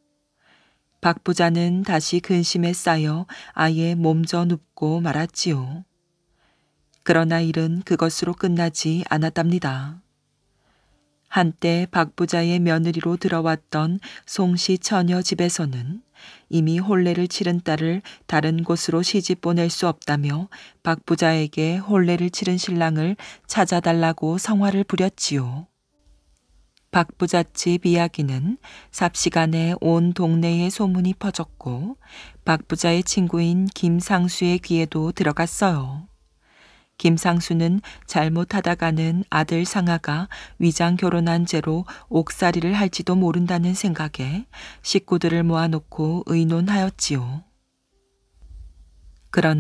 박부자는 다시 근심에 쌓여 아예 몸져 눕고 말았지요. 그러나 일은 그것으로 끝나지 않았답니다. 한때 박부자의 며느리로 들어왔던 송씨 처녀 집에서는 이미 혼례를 치른 딸을 다른 곳으로 시집 보낼 수 없다며 박 부자에게 혼례를 치른 신랑을 찾아달라고 성화를 부렸지요. 박 부잣집 이야기는 삽시간에 온 동네에 소문이 퍼졌고 박 부자의 친구인 김상수의 귀에도 들어갔어요. 김상수는 잘못하다가는 아들 상아가 위장 결혼한 죄로 옥살이를 할지도 모른다는 생각에 식구들을 모아놓고 의논하였지요.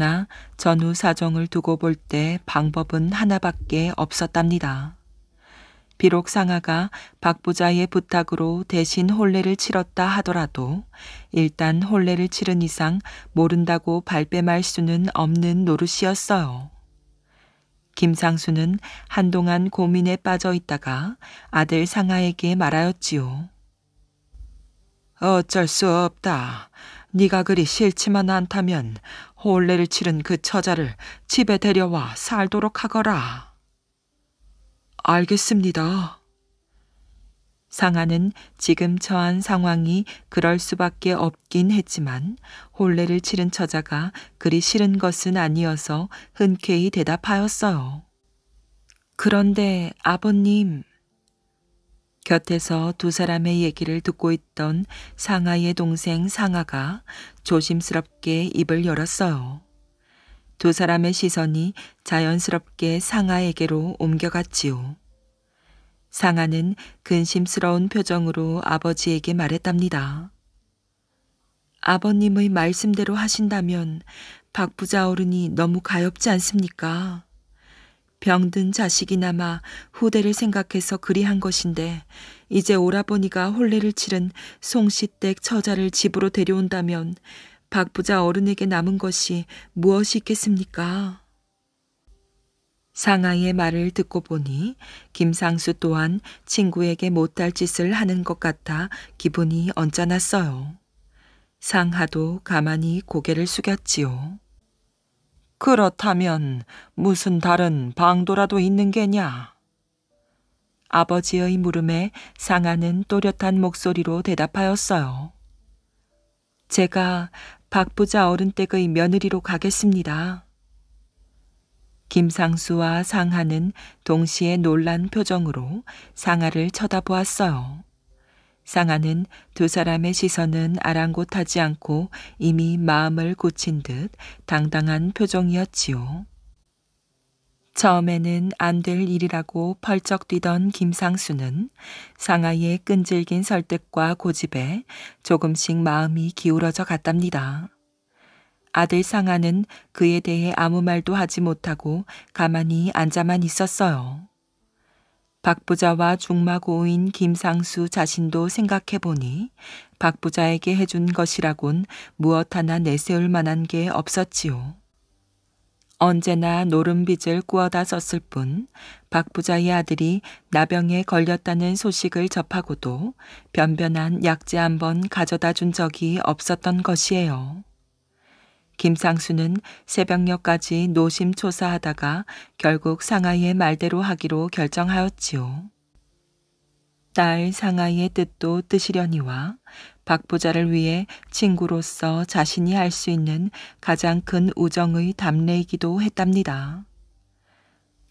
그러나 전후 사정을 두고 볼 때 방법은 하나밖에 없었답니다. 비록 상아가 박 부자의 부탁으로 대신 혼례를 치렀다 하더라도 일단 혼례를 치른 이상 모른다고 발뺌할 수는 없는 노릇이었어요. 김상수는 한동안 고민에 빠져 있다가 아들 상하에게 말하였지요. 어쩔 수 없다. 네가 그리 싫지만 않다면 혼례를 치른 그 처자를 집에 데려와 살도록 하거라. 알겠습니다. 상아는 지금 처한 상황이 그럴 수밖에 없긴 했지만 혼례를 치른 처자가 그리 싫은 것은 아니어서 흔쾌히 대답하였어요. 그런데 아버님, 곁에서 두 사람의 얘기를 듣고 있던 상아의 동생 상아가 조심스럽게 입을 열었어요. 두 사람의 시선이 자연스럽게 상아에게로 옮겨갔지요. 상아는 근심스러운 표정으로 아버지에게 말했답니다. 아버님의 말씀대로 하신다면 박 부자 어른이 너무 가엾지 않습니까? 병든 자식이나마 후대를 생각해서 그리한 것인데 이제 오라버니가 혼례를 치른 송시댁 처자를 집으로 데려온다면 박 부자 어른에게 남은 것이 무엇이 있겠습니까? 상아의 말을 듣고 보니 김상수 또한 친구에게 못할 짓을 하는 것 같아 기분이 언짢았어요. 상하도 가만히 고개를 숙였지요. 그렇다면 무슨 다른 방도라도 있는 게냐? 아버지의 물음에 상하는 또렷한 목소리로 대답하였어요. 제가 박부자 어른 댁의 며느리로 가겠습니다. 김상수와 상하는 동시에 놀란 표정으로 상하를 쳐다보았어요. 상하는 두 사람의 시선은 아랑곳하지 않고 이미 마음을 고친 듯 당당한 표정이었지요. 처음에는 안 될 일이라고 펄쩍 뛰던 김상수는 상하의 끈질긴 설득과 고집에 조금씩 마음이 기울어져 갔답니다. 아들 상아는 그에 대해 아무 말도 하지 못하고 가만히 앉아만 있었어요. 박부자와 중마고인 김상수 자신도 생각해 보니 박부자에게 해준 것이라곤 무엇 하나 내세울 만한 게 없었지요. 언제나 노름빚을 꾸어다 썼을 뿐 박부자의 아들이 나병에 걸렸다는 소식을 접하고도 변변한 약재 한 번 가져다 준 적이 없었던 것이에요. 김상수는 새벽녘까지 노심초사하다가 결국 상하이의 말대로 하기로 결정하였지요. 딸 상하이의 뜻도 뜻이려니와 박부자를 위해 친구로서 자신이 할 수 있는 가장 큰 우정의 담례이기도 했답니다.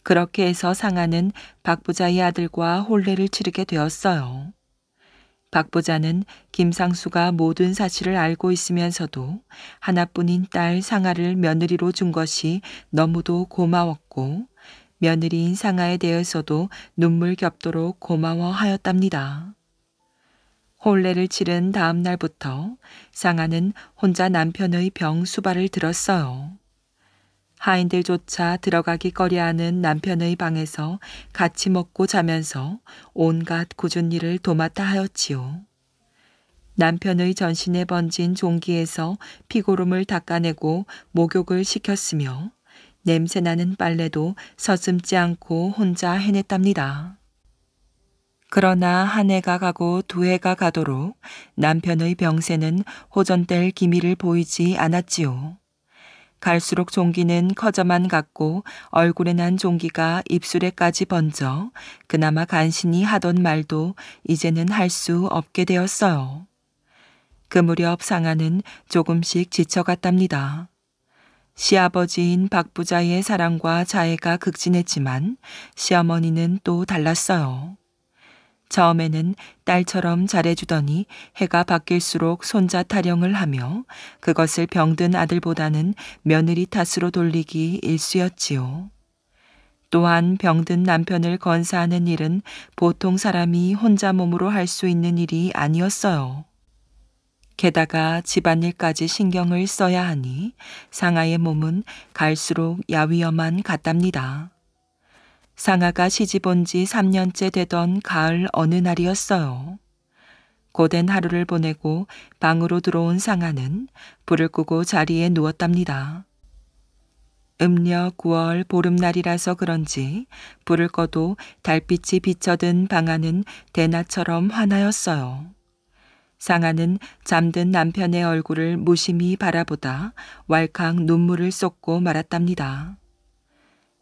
그렇게 해서 상하는 박부자의 아들과 혼례를 치르게 되었어요. 박 보자는 김상수가 모든 사실을 알고 있으면서도 하나뿐인 딸 상아를 며느리로 준 것이 너무도 고마웠고 며느리인 상아에 대해서도 눈물 겹도록 고마워하였답니다. 혼례를 치른 다음 날부터 상아는 혼자 남편의 병 수발을 들었어요. 하인들조차 들어가기 꺼려하는 남편의 방에서 같이 먹고 자면서 온갖 고준 일을 도맡아 하였지요. 남편의 전신에 번진 종기에서 피고름을 닦아내고 목욕을 시켰으며 냄새나는 빨래도 서슴지 않고 혼자 해냈답니다. 그러나 한 해가 가고 두 해가 가도록 남편의 병세는 호전될 기미를 보이지 않았지요. 갈수록 종기는 커져만 갔고 얼굴에 난 종기가 입술에까지 번져 그나마 간신히 하던 말도 이제는 할 수 없게 되었어요. 그 무렵 상아는 조금씩 지쳐갔답니다. 시아버지인 박부자의 사랑과 자애가 극진했지만 시어머니는 또 달랐어요. 처음에는 딸처럼 잘해주더니 해가 바뀔수록 손자 타령을 하며 그것을 병든 아들보다는 며느리 탓으로 돌리기 일쑤였지요. 또한 병든 남편을 건사하는 일은 보통 사람이 혼자 몸으로 할 수 있는 일이 아니었어요. 게다가 집안일까지 신경을 써야 하니 상아의 몸은 갈수록 야위어만 갔답니다 상아가 시집 온 지 3년째 되던 가을 어느 날이었어요. 고된 하루를 보내고 방으로 들어온 상아는 불을 끄고 자리에 누웠답니다. 음력 9월 보름날이라서 그런지 불을 꺼도 달빛이 비쳐든 방 안은 대낮처럼 환하였어요. 상아는 잠든 남편의 얼굴을 무심히 바라보다 왈칵 눈물을 쏟고 말았답니다.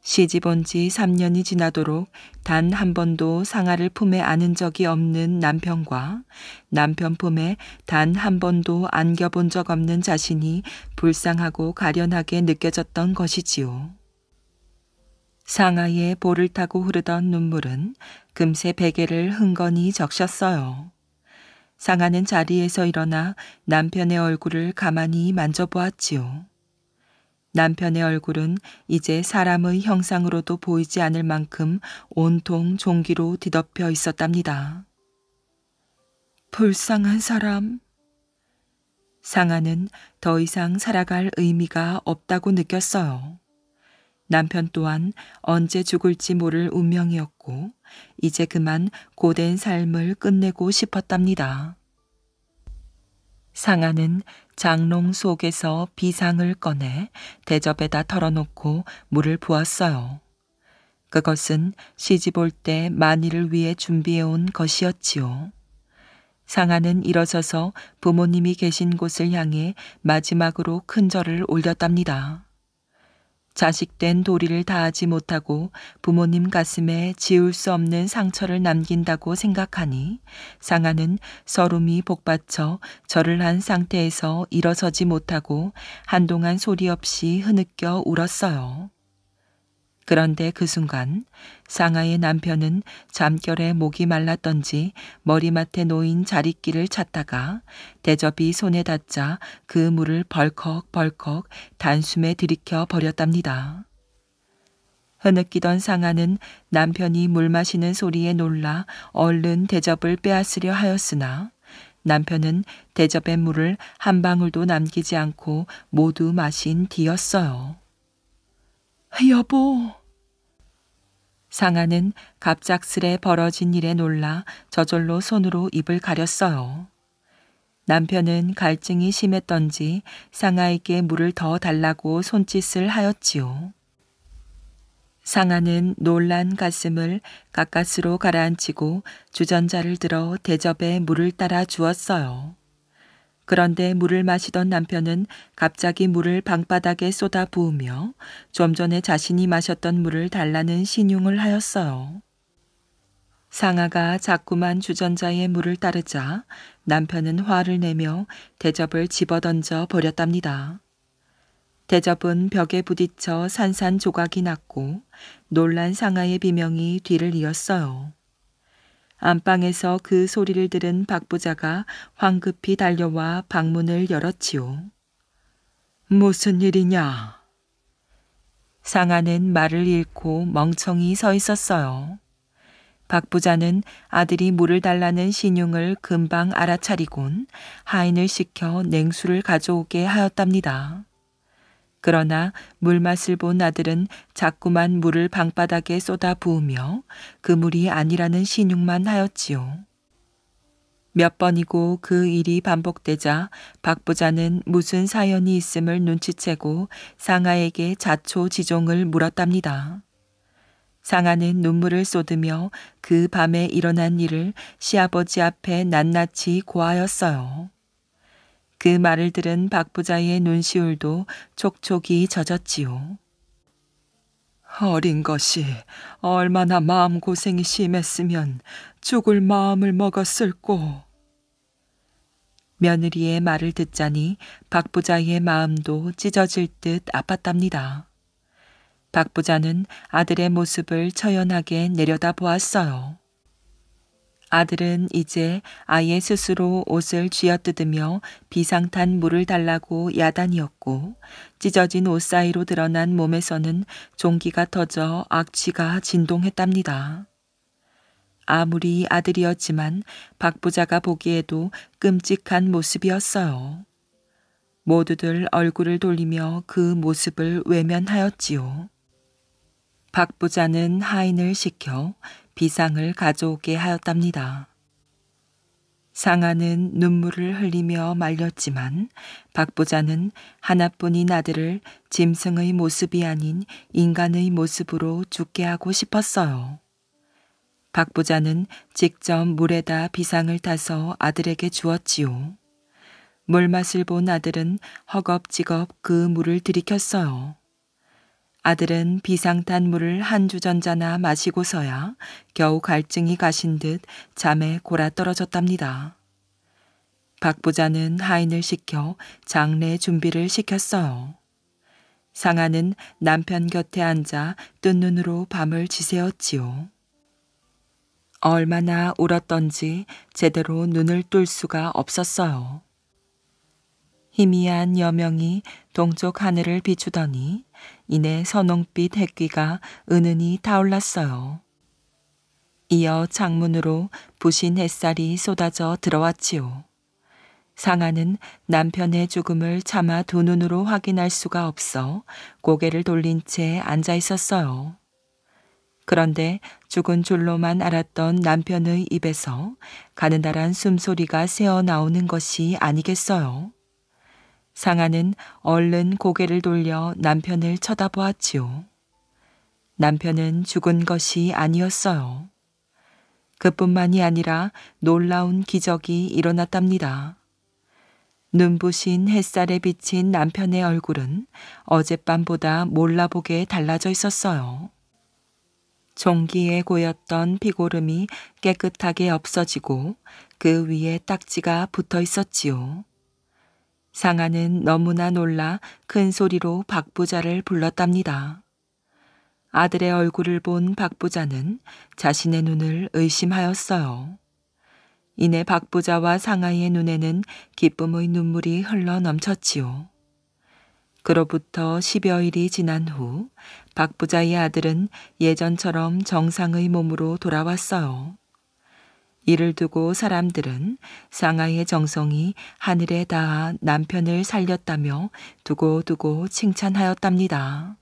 시집 온 지 3년이 지나도록 단 한 번도 상아를 품에 안은 적이 없는 남편과 남편 품에 단 한 번도 안겨본 적 없는 자신이 불쌍하고 가련하게 느껴졌던 것이지요. 상아의 볼을 타고 흐르던 눈물은 금세 베개를 흥건히 적셨어요. 상아는 자리에서 일어나 남편의 얼굴을 가만히 만져보았지요. 남편의 얼굴은 이제 사람의 형상으로도 보이지 않을 만큼 온통 종기로 뒤덮여 있었답니다. 불쌍한 사람. 상아는 더 이상 살아갈 의미가 없다고 느꼈어요. 남편 또한 언제 죽을지 모를 운명이었고, 이제 그만 고된 삶을 끝내고 싶었답니다. 상아는 장롱 속에서 비상을 꺼내 대접에다 털어놓고 물을 부었어요. 그것은 시집 올때 만일을 위해 준비해온 것이었지요. 상아는 일어서서 부모님이 계신 곳을 향해 마지막으로 큰 절을 올렸답니다. 자식된 도리를 다하지 못하고 부모님 가슴에 지울 수 없는 상처를 남긴다고 생각하니 상아는 서름이 복받쳐 절을 한 상태에서 일어서지 못하고 한동안 소리 없이 흐느껴 울었어요. 그런데 그 순간 상하의 남편은 잠결에 목이 말랐던지 머리맡에 놓인 자리끼를 찾다가 대접이 손에 닿자 그 물을 벌컥벌컥 단숨에 들이켜 버렸답니다. 흐느끼던 상하는 남편이 물 마시는 소리에 놀라 얼른 대접을 빼앗으려 하였으나 남편은 대접의 물을 한 방울도 남기지 않고 모두 마신 뒤였어요. 아, 여보. 상아는 갑작스레 벌어진 일에 놀라 저절로 손으로 입을 가렸어요. 남편은 갈증이 심했던지 상아에게 물을 더 달라고 손짓을 하였지요. 상아는 놀란 가슴을 가까스로 가라앉히고 주전자를 들어 대접에 물을 따라 주었어요. 그런데 물을 마시던 남편은 갑자기 물을 방바닥에 쏟아 부으며 좀 전에 자신이 마셨던 물을 달라는 신용을 하였어요. 상아가 자꾸만 주전자에 물을 따르자 남편은 화를 내며 대접을 집어던져 버렸답니다. 대접은 벽에 부딪혀 산산조각이 났고 놀란 상아의 비명이 뒤를 이었어요. 안방에서 그 소리를 들은 박부자가 황급히 달려와 방문을 열었지요. 무슨 일이냐? 상아는 말을 잃고 멍청이 서 있었어요. 박부자는 아들이 물을 달라는 신용을 금방 알아차리곤 하인을 시켜 냉수를 가져오게 하였답니다. 그러나 물맛을 본 아들은 자꾸만 물을 방바닥에 쏟아 부으며 그 물이 아니라는 신용만 하였지요. 몇 번이고 그 일이 반복되자 박 부자는 무슨 사연이 있음을 눈치채고 상아에게 자초지종을 물었답니다. 상아는 눈물을 쏟으며 그 밤에 일어난 일을 시아버지 앞에 낱낱이 고하였어요. 그 말을 들은 박부자의 눈시울도 촉촉이 젖었지요. 어린 것이 얼마나 마음고생이 심했으면 죽을 마음을 먹었을꼬. 며느리의 말을 듣자니 박부자의 마음도 찢어질 듯 아팠답니다. 박부자는 아들의 모습을 처연하게 내려다보았어요. 아들은 이제 아예 스스로 옷을 쥐어뜯으며 비상탄 물을 달라고 야단이었고 찢어진 옷 사이로 드러난 몸에서는 종기가 터져 악취가 진동했답니다. 아무리 아들이었지만 박 부자가 보기에도 끔찍한 모습이었어요. 모두들 얼굴을 돌리며 그 모습을 외면하였지요. 박 부자는 하인을 시켜 비상을 가져오게 하였답니다. 상아는 눈물을 흘리며 말렸지만 박부자는 하나뿐인 아들을 짐승의 모습이 아닌 인간의 모습으로 죽게 하고 싶었어요. 박부자는 직접 물에다 비상을 타서 아들에게 주었지요. 물맛을 본 아들은 허겁지겁 그 물을 들이켰어요. 아들은 비상탄물을 한 주전자나 마시고서야 겨우 갈증이 가신 듯 잠에 골아 떨어졌답니다. 박 부자는 하인을 시켜 장례 준비를 시켰어요. 상아는 남편 곁에 앉아 뜬 눈으로 밤을 지새웠지요. 얼마나 울었던지 제대로 눈을 뜰 수가 없었어요. 희미한 여명이 동쪽 하늘을 비추더니 이내 선홍빛 햇귀가 은은히 타올랐어요. 이어 창문으로 부신 햇살이 쏟아져 들어왔지요. 상아는 남편의 죽음을 차마 두 눈으로 확인할 수가 없어 고개를 돌린 채 앉아 있었어요. 그런데 죽은 줄로만 알았던 남편의 입에서 가느다란 숨소리가 새어 나오는 것이 아니겠어요. 상아는 얼른 고개를 돌려 남편을 쳐다보았지요. 남편은 죽은 것이 아니었어요. 그뿐만이 아니라 놀라운 기적이 일어났답니다. 눈부신 햇살에 비친 남편의 얼굴은 어젯밤보다 몰라보게 달라져 있었어요. 종기에 고였던 피고름이 깨끗하게 없어지고 그 위에 딱지가 붙어 있었지요. 상아는 너무나 놀라 큰 소리로 박부자를 불렀답니다. 아들의 얼굴을 본 박부자는 자신의 눈을 의심하였어요. 이내 박부자와 상아의 눈에는 기쁨의 눈물이 흘러 넘쳤지요. 그로부터 10여일이 지난 후 박부자의 아들은 예전처럼 정상의 몸으로 돌아왔어요. 이를 두고 사람들은 상하이의 정성이 하늘에 닿아 남편을 살렸다며 두고두고 칭찬하였답니다.